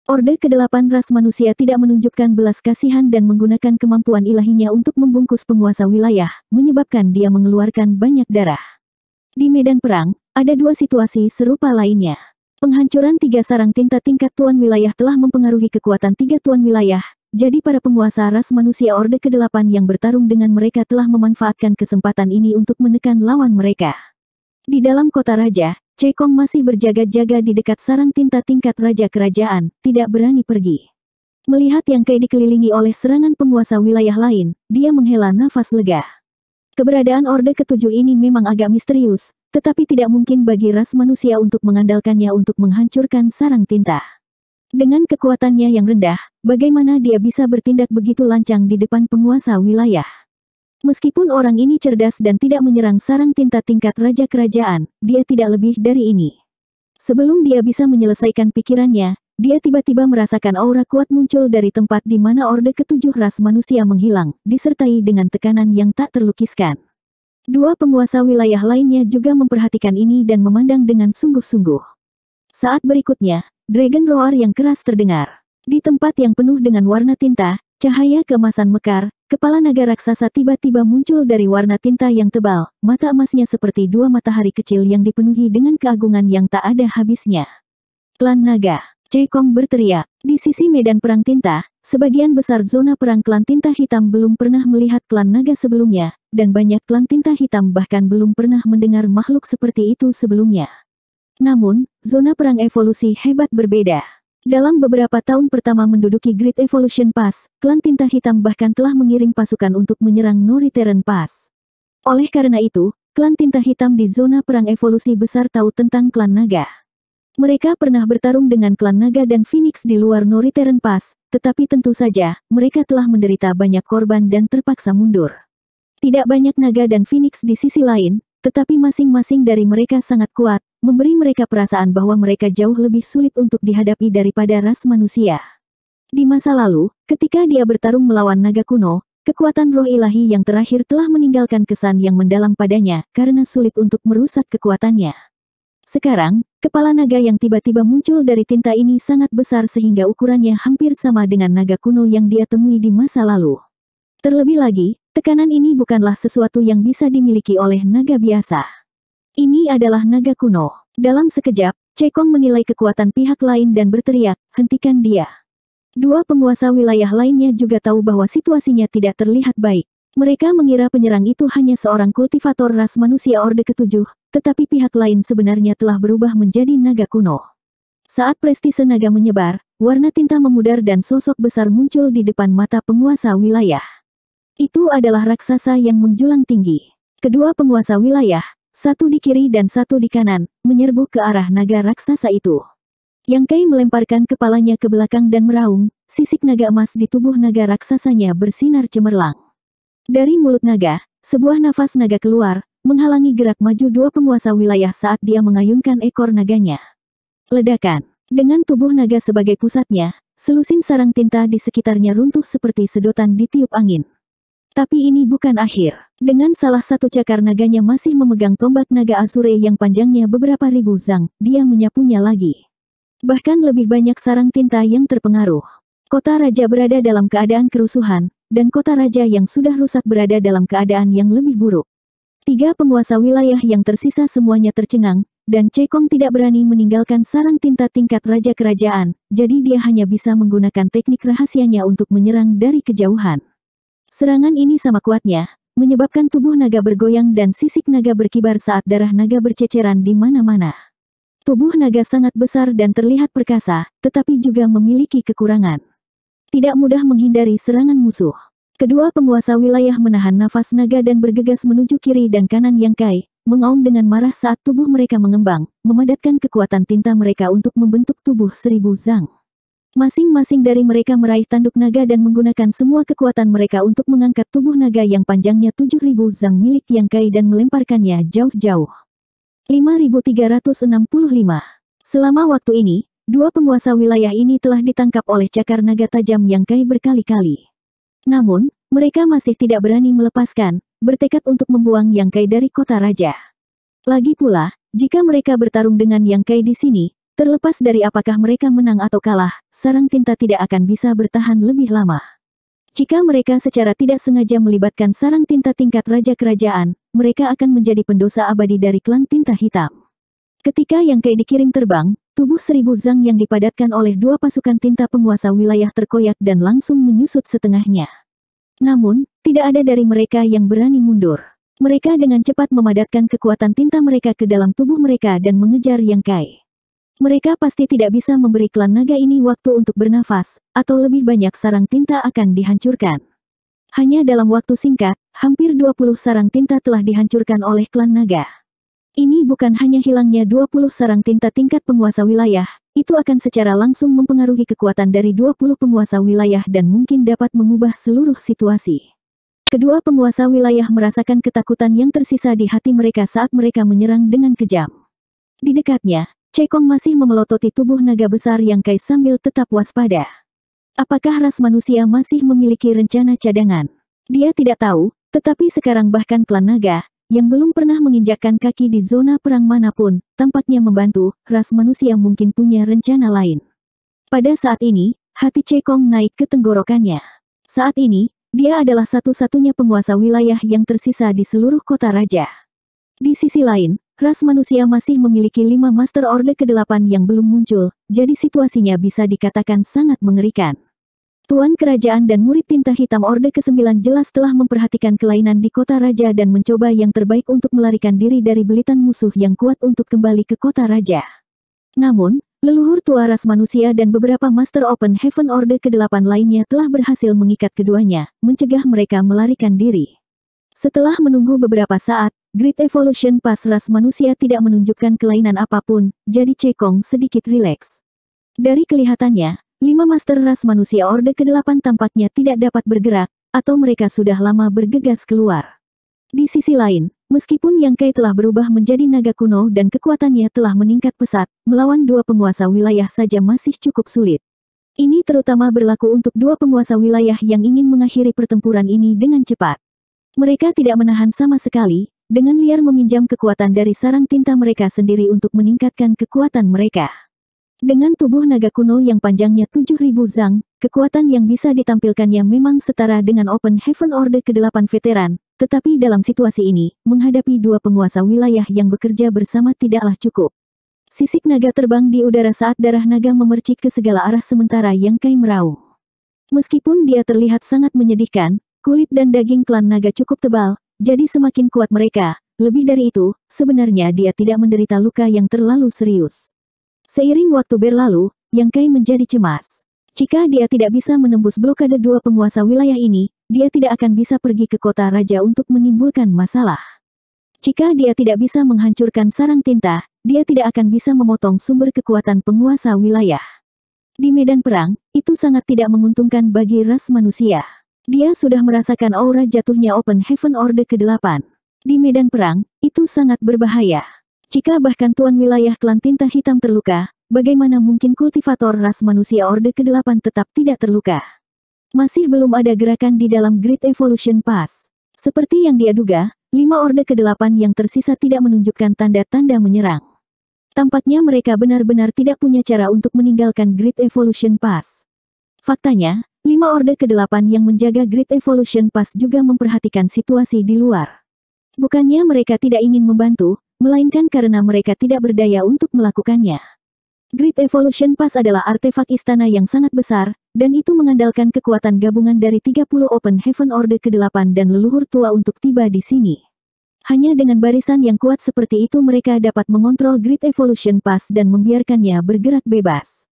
Orde ke-8 ras manusia tidak menunjukkan belas kasihan dan menggunakan kemampuan ilahinya untuk membungkus penguasa wilayah, menyebabkan dia mengeluarkan banyak darah. Di medan perang, ada dua situasi serupa lainnya. Penghancuran tiga sarang tinta tingkat tuan wilayah telah mempengaruhi kekuatan tiga tuan wilayah, jadi para penguasa ras manusia Orde ke-8 yang bertarung dengan mereka telah memanfaatkan kesempatan ini untuk menekan lawan mereka. Di dalam kota raja, Cekong masih berjaga-jaga di dekat sarang tinta tingkat raja kerajaan, tidak berani pergi. Melihat yang Kei dikelilingi oleh serangan penguasa wilayah lain, dia menghela nafas lega. Keberadaan Orde Ketujuh ini memang agak misterius, tetapi tidak mungkin bagi ras manusia untuk mengandalkannya untuk menghancurkan sarang tinta. Dengan kekuatannya yang rendah, bagaimana dia bisa bertindak begitu lancang di depan penguasa wilayah? Meskipun orang ini cerdas dan tidak menyerang sarang tinta tingkat raja kerajaan, dia tidak lebih dari ini. Sebelum dia bisa menyelesaikan pikirannya, dia tiba-tiba merasakan aura kuat muncul dari tempat di mana orde ketujuh ras manusia menghilang, disertai dengan tekanan yang tak terlukiskan. Dua penguasa wilayah lainnya juga memperhatikan ini dan memandang dengan sungguh-sungguh. Saat berikutnya, Dragon Roar yang keras terdengar. Di tempat yang penuh dengan warna tinta, cahaya kemasan mekar, Kepala naga raksasa tiba-tiba muncul dari warna tinta yang tebal, mata emasnya seperti dua matahari kecil yang dipenuhi dengan keagungan yang tak ada habisnya. Klan Naga, Cekong berteriak. Di sisi medan perang tinta, sebagian besar zona perang klan tinta hitam belum pernah melihat klan naga sebelumnya, dan banyak klan tinta hitam bahkan belum pernah mendengar makhluk seperti itu sebelumnya. Namun, zona perang evolusi hebat berbeda. Dalam beberapa tahun pertama menduduki Great Evolution Pass, klan Tinta Hitam bahkan telah mengirim pasukan untuk menyerang Noritaren Pass. Oleh karena itu, klan Tinta Hitam di zona perang evolusi besar tahu tentang klan Naga. Mereka pernah bertarung dengan klan Naga dan Phoenix di luar Noritaren Pass, tetapi tentu saja, mereka telah menderita banyak korban dan terpaksa mundur. Tidak banyak Naga dan Phoenix di sisi lain, tetapi masing-masing dari mereka sangat kuat, memberi mereka perasaan bahwa mereka jauh lebih sulit untuk dihadapi daripada ras manusia. Di masa lalu, ketika dia bertarung melawan naga kuno, kekuatan roh ilahi yang terakhir telah meninggalkan kesan yang mendalam padanya karena sulit untuk merusak kekuatannya. Sekarang, kepala naga yang tiba-tiba muncul dari tinta ini sangat besar sehingga ukurannya hampir sama dengan naga kuno yang dia temui di masa lalu. Terlebih lagi, tekanan ini bukanlah sesuatu yang bisa dimiliki oleh naga biasa. Ini adalah naga kuno. Dalam sekejap, Cekong menilai kekuatan pihak lain dan berteriak, hentikan dia. Dua penguasa wilayah lainnya juga tahu bahwa situasinya tidak terlihat baik. Mereka mengira penyerang itu hanya seorang kultivator ras manusia Orde Ketujuh, tetapi pihak lain sebenarnya telah berubah menjadi naga kuno. Saat prestise naga menyebar, warna tinta memudar dan sosok besar muncul di depan mata penguasa wilayah. Itu adalah raksasa yang menjulang tinggi. Kedua penguasa wilayah, satu di kiri dan satu di kanan, menyerbu ke arah naga raksasa itu. Yang Kai melemparkan kepalanya ke belakang dan meraung, sisik naga emas di tubuh naga raksasanya bersinar cemerlang. Dari mulut naga, sebuah nafas naga keluar, menghalangi gerak maju dua penguasa wilayah saat dia mengayunkan ekor naganya. Ledakan. Dengan tubuh naga sebagai pusatnya, selusin sarang tinta di sekitarnya runtuh seperti sedotan ditiup angin. Tapi ini bukan akhir. Dengan salah satu cakar naganya masih memegang tombak naga asure yang panjangnya beberapa ribu zang, dia menyapunya lagi. Bahkan lebih banyak sarang tinta yang terpengaruh. Kota Raja berada dalam keadaan kerusuhan, dan kota Raja yang sudah rusak berada dalam keadaan yang lebih buruk. Tiga penguasa wilayah yang tersisa semuanya tercengang, dan Cekong tidak berani meninggalkan sarang tinta tingkat Raja Kerajaan, jadi dia hanya bisa menggunakan teknik rahasianya untuk menyerang dari kejauhan. Serangan ini sama kuatnya, menyebabkan tubuh naga bergoyang dan sisik naga berkibar saat darah naga berceceran di mana-mana. Tubuh naga sangat besar dan terlihat perkasa, tetapi juga memiliki kekurangan. Tidak mudah menghindari serangan musuh. Kedua penguasa wilayah menahan nafas naga dan bergegas menuju kiri dan kanan yang kai, mengaum dengan marah saat tubuh mereka mengembang, memadatkan kekuatan tinta mereka untuk membentuk tubuh seribu zang. Masing-masing dari mereka meraih tanduk naga dan menggunakan semua kekuatan mereka untuk mengangkat tubuh naga yang panjangnya 7000 zang milik Yang Kai dan melemparkannya jauh-jauh. 5365 Selama waktu ini, dua penguasa wilayah ini telah ditangkap oleh cakar naga tajam Yang Kai berkali-kali. Namun, mereka masih tidak berani melepaskan, bertekad untuk membuang Yang Kai dari kota raja. Lagi pula, jika mereka bertarung dengan Yang Kai di sini, Terlepas dari apakah mereka menang atau kalah, sarang tinta tidak akan bisa bertahan lebih lama. Jika mereka secara tidak sengaja melibatkan sarang tinta tingkat raja kerajaan, mereka akan menjadi pendosa abadi dari klan tinta hitam. Ketika yang Kei dikirim terbang, tubuh seribu zang yang dipadatkan oleh dua pasukan tinta penguasa wilayah terkoyak dan langsung menyusut setengahnya. Namun, tidak ada dari mereka yang berani mundur. Mereka dengan cepat memadatkan kekuatan tinta mereka ke dalam tubuh mereka dan mengejar yang Kai. Mereka pasti tidak bisa memberi klan naga ini waktu untuk bernafas, atau lebih banyak sarang tinta akan dihancurkan. Hanya dalam waktu singkat, hampir 20 sarang tinta telah dihancurkan oleh klan naga. Ini bukan hanya hilangnya 20 sarang tinta tingkat penguasa wilayah, itu akan secara langsung mempengaruhi kekuatan dari 20 penguasa wilayah dan mungkin dapat mengubah seluruh situasi. Kedua penguasa wilayah merasakan ketakutan yang tersisa di hati mereka saat mereka menyerang dengan kejam. Di dekatnya, Cekong masih memelototi tubuh naga besar yang kai sambil tetap waspada. Apakah ras manusia masih memiliki rencana cadangan? Dia tidak tahu, tetapi sekarang bahkan klan naga, yang belum pernah menginjakkan kaki di zona perang manapun, tampaknya membantu, ras manusia mungkin punya rencana lain. Pada saat ini, hati Cekong naik ke tenggorokannya. Saat ini, dia adalah satu-satunya penguasa wilayah yang tersisa di seluruh kota raja. Di sisi lain, ras manusia masih memiliki lima Master Orde ke-8 yang belum muncul, jadi situasinya bisa dikatakan sangat mengerikan. Tuan Kerajaan dan murid tinta hitam Orde ke-9 jelas telah memperhatikan kelainan di kota raja dan mencoba yang terbaik untuk melarikan diri dari belitan musuh yang kuat untuk kembali ke kota raja. Namun, leluhur tua ras manusia dan beberapa Master Open Heaven Orde ke-8 lainnya telah berhasil mengikat keduanya, mencegah mereka melarikan diri. Setelah menunggu beberapa saat, Great Evolution pas ras manusia tidak menunjukkan kelainan apapun, jadi Cekong sedikit rileks. Dari kelihatannya, lima master ras manusia Orde ke-8 tampaknya tidak dapat bergerak, atau mereka sudah lama bergegas keluar. Di sisi lain, meskipun Yang Kai telah berubah menjadi naga kuno dan kekuatannya telah meningkat pesat, melawan dua penguasa wilayah saja masih cukup sulit. Ini terutama berlaku untuk dua penguasa wilayah yang ingin mengakhiri pertempuran ini dengan cepat. Mereka tidak menahan sama sekali, dengan liar meminjam kekuatan dari sarang tinta mereka sendiri untuk meningkatkan kekuatan mereka. Dengan tubuh naga kuno yang panjangnya 7000 zang, kekuatan yang bisa ditampilkannya memang setara dengan Open Heaven Order ke-8 veteran, tetapi dalam situasi ini, menghadapi dua penguasa wilayah yang bekerja bersama tidaklah cukup. Sisik naga terbang di udara saat darah naga memercik ke segala arah sementara yang Kai meraung. Meskipun dia terlihat sangat menyedihkan, kulit dan daging klan naga cukup tebal, jadi semakin kuat mereka, lebih dari itu, sebenarnya dia tidak menderita luka yang terlalu serius. Seiring waktu berlalu, Yang Kai menjadi cemas. Jika dia tidak bisa menembus blokade dua penguasa wilayah ini, dia tidak akan bisa pergi ke kota raja untuk menimbulkan masalah. Jika dia tidak bisa menghancurkan sarang tinta, dia tidak akan bisa memotong sumber kekuatan penguasa wilayah. Di medan perang, itu sangat tidak menguntungkan bagi ras manusia. Dia sudah merasakan aura jatuhnya Open Heaven Orde ke-8. Di medan perang, itu sangat berbahaya. Jika bahkan tuan wilayah klan tinta hitam terluka, bagaimana mungkin kultivator ras manusia Orde ke-8 tetap tidak terluka? Masih belum ada gerakan di dalam Great Evolution Pass. Seperti yang dia duga, lima Orde ke-8 yang tersisa tidak menunjukkan tanda-tanda menyerang. Tampaknya mereka benar-benar tidak punya cara untuk meninggalkan Great Evolution Pass. Faktanya, Lima Orde ke-8 yang menjaga Great Evolution Pass juga memperhatikan situasi di luar. Bukannya mereka tidak ingin membantu, melainkan karena mereka tidak berdaya untuk melakukannya. Great Evolution Pass adalah artefak istana yang sangat besar, dan itu mengandalkan kekuatan gabungan dari 30 Open Heaven Order ke-8 dan leluhur tua untuk tiba di sini. Hanya dengan barisan yang kuat seperti itu mereka dapat mengontrol Great Evolution Pass dan membiarkannya bergerak bebas.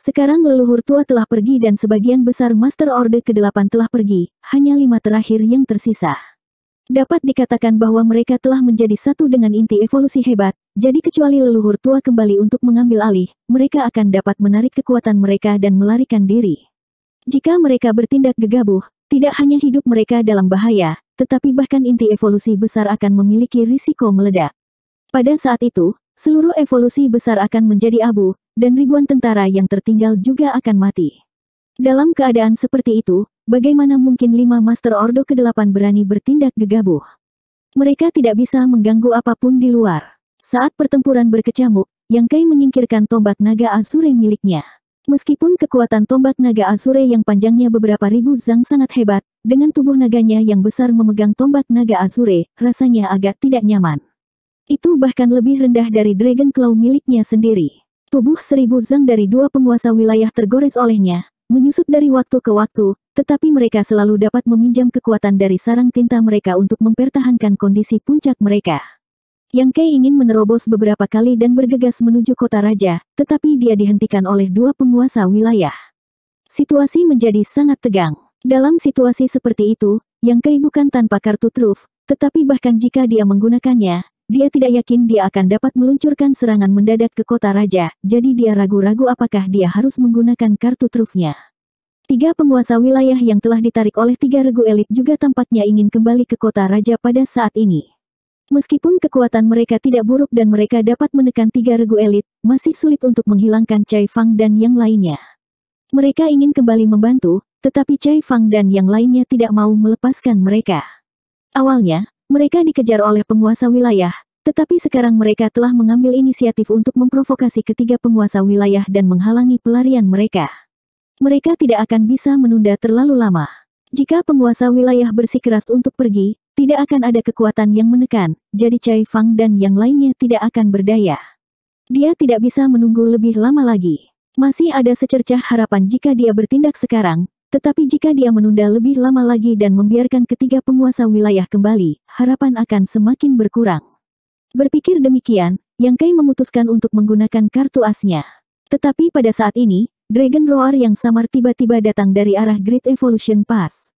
Sekarang leluhur tua telah pergi dan sebagian besar Master orde ke-8 telah pergi, hanya lima terakhir yang tersisa. Dapat dikatakan bahwa mereka telah menjadi satu dengan inti evolusi hebat, jadi kecuali leluhur tua kembali untuk mengambil alih, mereka akan dapat menarik kekuatan mereka dan melarikan diri. Jika mereka bertindak gegabah, tidak hanya hidup mereka dalam bahaya, tetapi bahkan inti evolusi besar akan memiliki risiko meledak. Pada saat itu, seluruh evolusi besar akan menjadi abu, dan ribuan tentara yang tertinggal juga akan mati. Dalam keadaan seperti itu, bagaimana mungkin lima Master Ordo ke-8 berani bertindak gegabah? Mereka tidak bisa mengganggu apapun di luar. Saat pertempuran berkecamuk, Yang Kai menyingkirkan tombak naga Azure miliknya. Meskipun kekuatan tombak naga Azure yang panjangnya beberapa ribu zang sangat hebat, dengan tubuh naganya yang besar memegang tombak naga Azure, rasanya agak tidak nyaman. Itu bahkan lebih rendah dari Dragon Claw miliknya sendiri. Tubuh seribu zang dari dua penguasa wilayah tergores olehnya, menyusut dari waktu ke waktu, tetapi mereka selalu dapat meminjam kekuatan dari sarang tinta mereka untuk mempertahankan kondisi puncak mereka. Yang Kei ingin menerobos beberapa kali dan bergegas menuju kota raja, tetapi dia dihentikan oleh dua penguasa wilayah. Situasi menjadi sangat tegang. Dalam situasi seperti itu, Yang Kei bukan tanpa kartu truf, tetapi bahkan jika dia menggunakannya, dia tidak yakin dia akan dapat meluncurkan serangan mendadak ke kota raja, jadi dia ragu-ragu apakah dia harus menggunakan kartu trufnya. Tiga penguasa wilayah yang telah ditarik oleh tiga regu elit juga tampaknya ingin kembali ke kota raja pada saat ini. Meskipun kekuatan mereka tidak buruk dan mereka dapat menekan tiga regu elit, masih sulit untuk menghilangkan Chai Fang dan yang lainnya. Mereka ingin kembali membantu, tetapi Chai Fang dan yang lainnya tidak mau melepaskan mereka. Awalnya, mereka dikejar oleh penguasa wilayah, tetapi sekarang mereka telah mengambil inisiatif untuk memprovokasi ketiga penguasa wilayah dan menghalangi pelarian mereka. Mereka tidak akan bisa menunda terlalu lama. Jika penguasa wilayah bersikeras untuk pergi, tidak akan ada kekuatan yang menekan, jadi Chai Fang dan yang lainnya tidak akan berdaya. Dia tidak bisa menunggu lebih lama lagi. Masih ada secercah harapan jika dia bertindak sekarang, tetapi jika dia menunda lebih lama lagi dan membiarkan ketiga penguasa wilayah kembali, harapan akan semakin berkurang. Berpikir demikian, Yang Kai memutuskan untuk menggunakan kartu asnya. Tetapi pada saat ini, Dragon Roar yang samar tiba-tiba datang dari arah Great Evolution Pass.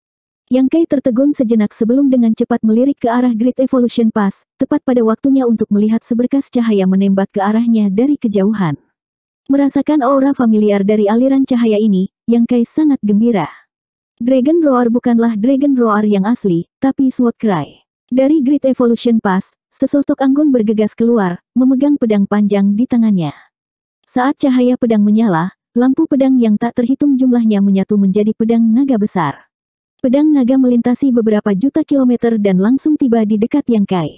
Yang Kai tertegun sejenak sebelum dengan cepat melirik ke arah Great Evolution Pass, tepat pada waktunya untuk melihat seberkas cahaya menembak ke arahnya dari kejauhan. Merasakan aura familiar dari aliran cahaya ini, yang Kai sangat gembira. Dragon Roar bukanlah Dragon Roar yang asli, tapi Sword Cry. Dari Great Evolution Pass, sesosok anggun bergegas keluar, memegang pedang panjang di tangannya. Saat cahaya pedang menyala, lampu pedang yang tak terhitung jumlahnya menyatu menjadi pedang naga besar. Pedang naga melintasi beberapa juta kilometer dan langsung tiba di dekat Yang Kai.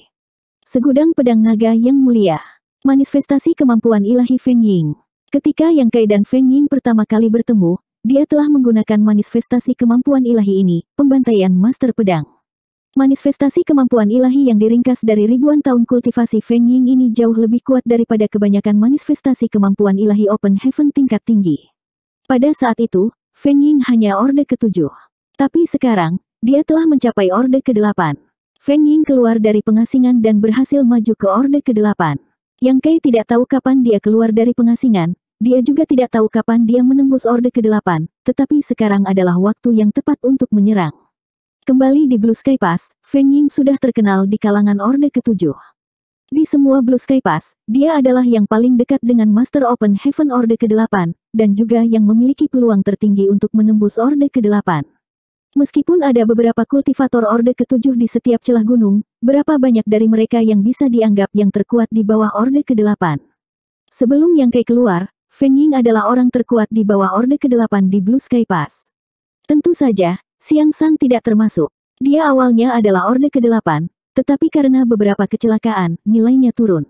Segudang pedang naga yang mulia. Manifestasi kemampuan ilahi Feng Ying. Ketika Yang Kai dan Feng Ying pertama kali bertemu, dia telah menggunakan manifestasi kemampuan ilahi ini, pembantaian Master Pedang. Manifestasi kemampuan ilahi yang diringkas dari ribuan tahun kultivasi Feng Ying ini jauh lebih kuat daripada kebanyakan manifestasi kemampuan ilahi Open Heaven tingkat tinggi. Pada saat itu, Feng Ying hanya orde ketujuh. Tapi sekarang, dia telah mencapai orde ke-8. Feng Ying keluar dari pengasingan dan berhasil maju ke orde ke-8. Yang Kei tidak tahu kapan dia keluar dari pengasingan, dia juga tidak tahu kapan dia menembus Orde ke-8, tetapi sekarang adalah waktu yang tepat untuk menyerang. Kembali di Blue Sky Pass, Feng Ying sudah terkenal di kalangan Orde ke-7. Di semua Blue Sky Pass, dia adalah yang paling dekat dengan Master Open Heaven Orde ke-8, dan juga yang memiliki peluang tertinggi untuk menembus Orde ke-8. Meskipun ada beberapa kultivator Orde ke-7 di setiap celah gunung, berapa banyak dari mereka yang bisa dianggap yang terkuat di bawah Orde ke-8. Sebelum Yang Kei keluar, Feng Ying adalah orang terkuat di bawah Orde ke-8 di Blue Sky Pass. Tentu saja, Siang Sang tidak termasuk. Dia awalnya adalah Orde ke-8, tetapi karena beberapa kecelakaan, nilainya turun.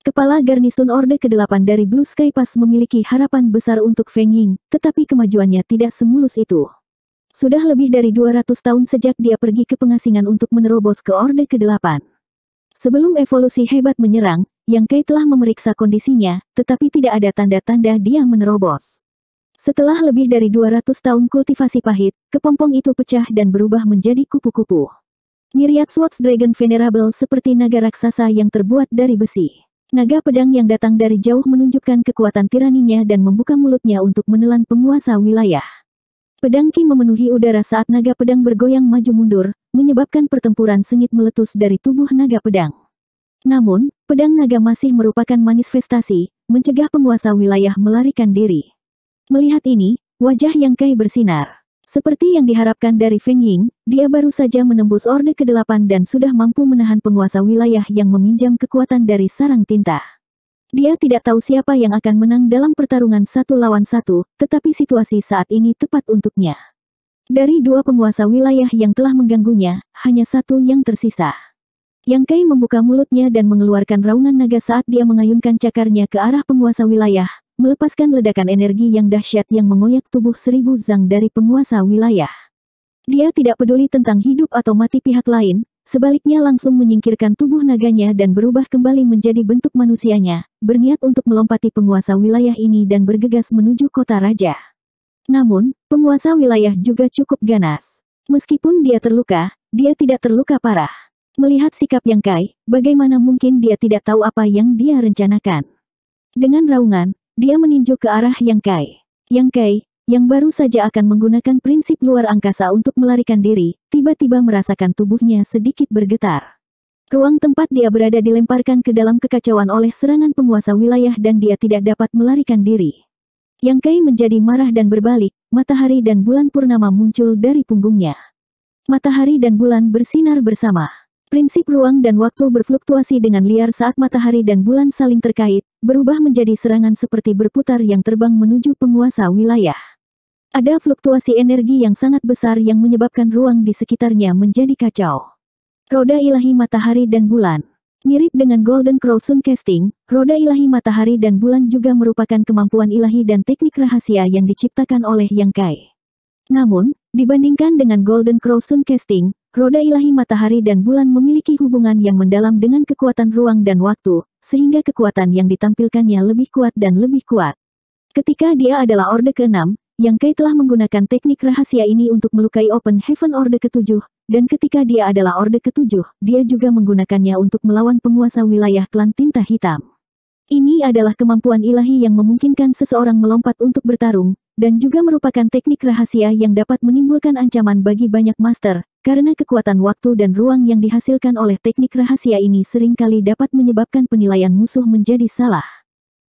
Kepala Garnisun Orde ke-8 dari Blue Sky Pass memiliki harapan besar untuk Feng Ying, tetapi kemajuannya tidak semulus itu. Sudah lebih dari 200 tahun sejak dia pergi ke pengasingan untuk menerobos ke Orde ke-8. Sebelum evolusi hebat menyerang, yang Kei telah memeriksa kondisinya, tetapi tidak ada tanda-tanda dia menerobos. Setelah lebih dari 200 tahun kultivasi pahit, kepompong itu pecah dan berubah menjadi kupu-kupu. Niriat Swatch Dragon Venerable seperti naga raksasa yang terbuat dari besi. Naga pedang yang datang dari jauh menunjukkan kekuatan tiraninya dan membuka mulutnya untuk menelan penguasa wilayah. Pedang Ki memenuhi udara saat naga pedang bergoyang maju mundur, menyebabkan pertempuran sengit meletus dari tubuh naga pedang. Namun, pedang naga masih merupakan manifestasi, mencegah penguasa wilayah melarikan diri. Melihat ini, wajah Yang Kai bersinar. Seperti yang diharapkan dari Feng Ying, dia baru saja menembus Orde ke-8 dan sudah mampu menahan penguasa wilayah yang meminjam kekuatan dari sarang tinta. Dia tidak tahu siapa yang akan menang dalam pertarungan satu lawan satu, tetapi situasi saat ini tepat untuknya. Dari dua penguasa wilayah yang telah mengganggunya, hanya satu yang tersisa. Yang Kai membuka mulutnya dan mengeluarkan raungan naga saat dia mengayunkan cakarnya ke arah penguasa wilayah, melepaskan ledakan energi yang dahsyat yang mengoyak tubuh seribu zang dari penguasa wilayah. Dia tidak peduli tentang hidup atau mati pihak lain, sebaliknya langsung menyingkirkan tubuh naganya dan berubah kembali menjadi bentuk manusianya, berniat untuk melompati penguasa wilayah ini dan bergegas menuju kota raja. Namun, penguasa wilayah juga cukup ganas. Meskipun dia terluka, dia tidak terluka parah. Melihat sikap Yang Kai, bagaimana mungkin dia tidak tahu apa yang dia rencanakan. Dengan raungan, dia meninju ke arah Yang Kai. Yang Kai, yang baru saja akan menggunakan prinsip luar angkasa untuk melarikan diri, tiba-tiba merasakan tubuhnya sedikit bergetar. Ruang tempat dia berada dilemparkan ke dalam kekacauan oleh serangan penguasa wilayah dan dia tidak dapat melarikan diri. Yang Kai menjadi marah dan berbalik, matahari dan bulan purnama muncul dari punggungnya. Matahari dan bulan bersinar bersama. Prinsip ruang dan waktu berfluktuasi dengan liar saat matahari dan bulan saling terkait, berubah menjadi serangan seperti berputar yang terbang menuju penguasa wilayah. Ada fluktuasi energi yang sangat besar yang menyebabkan ruang di sekitarnya menjadi kacau. Roda ilahi matahari dan bulan Mirip dengan Golden Crow Sun Casting, roda ilahi matahari dan bulan juga merupakan kemampuan ilahi dan teknik rahasia yang diciptakan oleh Yang Kai. Namun, dibandingkan dengan Golden Crow Sun Casting, Roda ilahi matahari dan bulan memiliki hubungan yang mendalam dengan kekuatan ruang dan waktu, sehingga kekuatan yang ditampilkannya lebih kuat dan lebih kuat. Ketika dia adalah Orde ke-6, Yang Kai telah menggunakan teknik rahasia ini untuk melukai Open Heaven Orde ke-7, dan ketika dia adalah Orde ke-7, dia juga menggunakannya untuk melawan penguasa wilayah klan tinta hitam. Ini adalah kemampuan ilahi yang memungkinkan seseorang melompat untuk bertarung, dan juga merupakan teknik rahasia yang dapat menimbulkan ancaman bagi banyak master, karena kekuatan waktu dan ruang yang dihasilkan oleh teknik rahasia ini seringkali dapat menyebabkan penilaian musuh menjadi salah.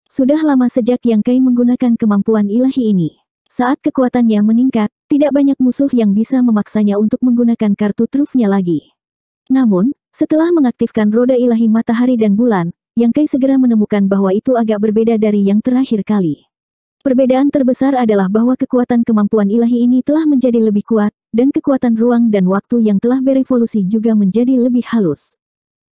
Sudah lama sejak Yang Kai menggunakan kemampuan ilahi ini. Saat kekuatannya meningkat, tidak banyak musuh yang bisa memaksanya untuk menggunakan kartu trufnya lagi. Namun, setelah mengaktifkan roda ilahi matahari dan bulan, Yang Kai segera menemukan bahwa itu agak berbeda dari yang terakhir kali. Perbedaan terbesar adalah bahwa kekuatan kemampuan ilahi ini telah menjadi lebih kuat, dan kekuatan ruang dan waktu yang telah berevolusi juga menjadi lebih halus.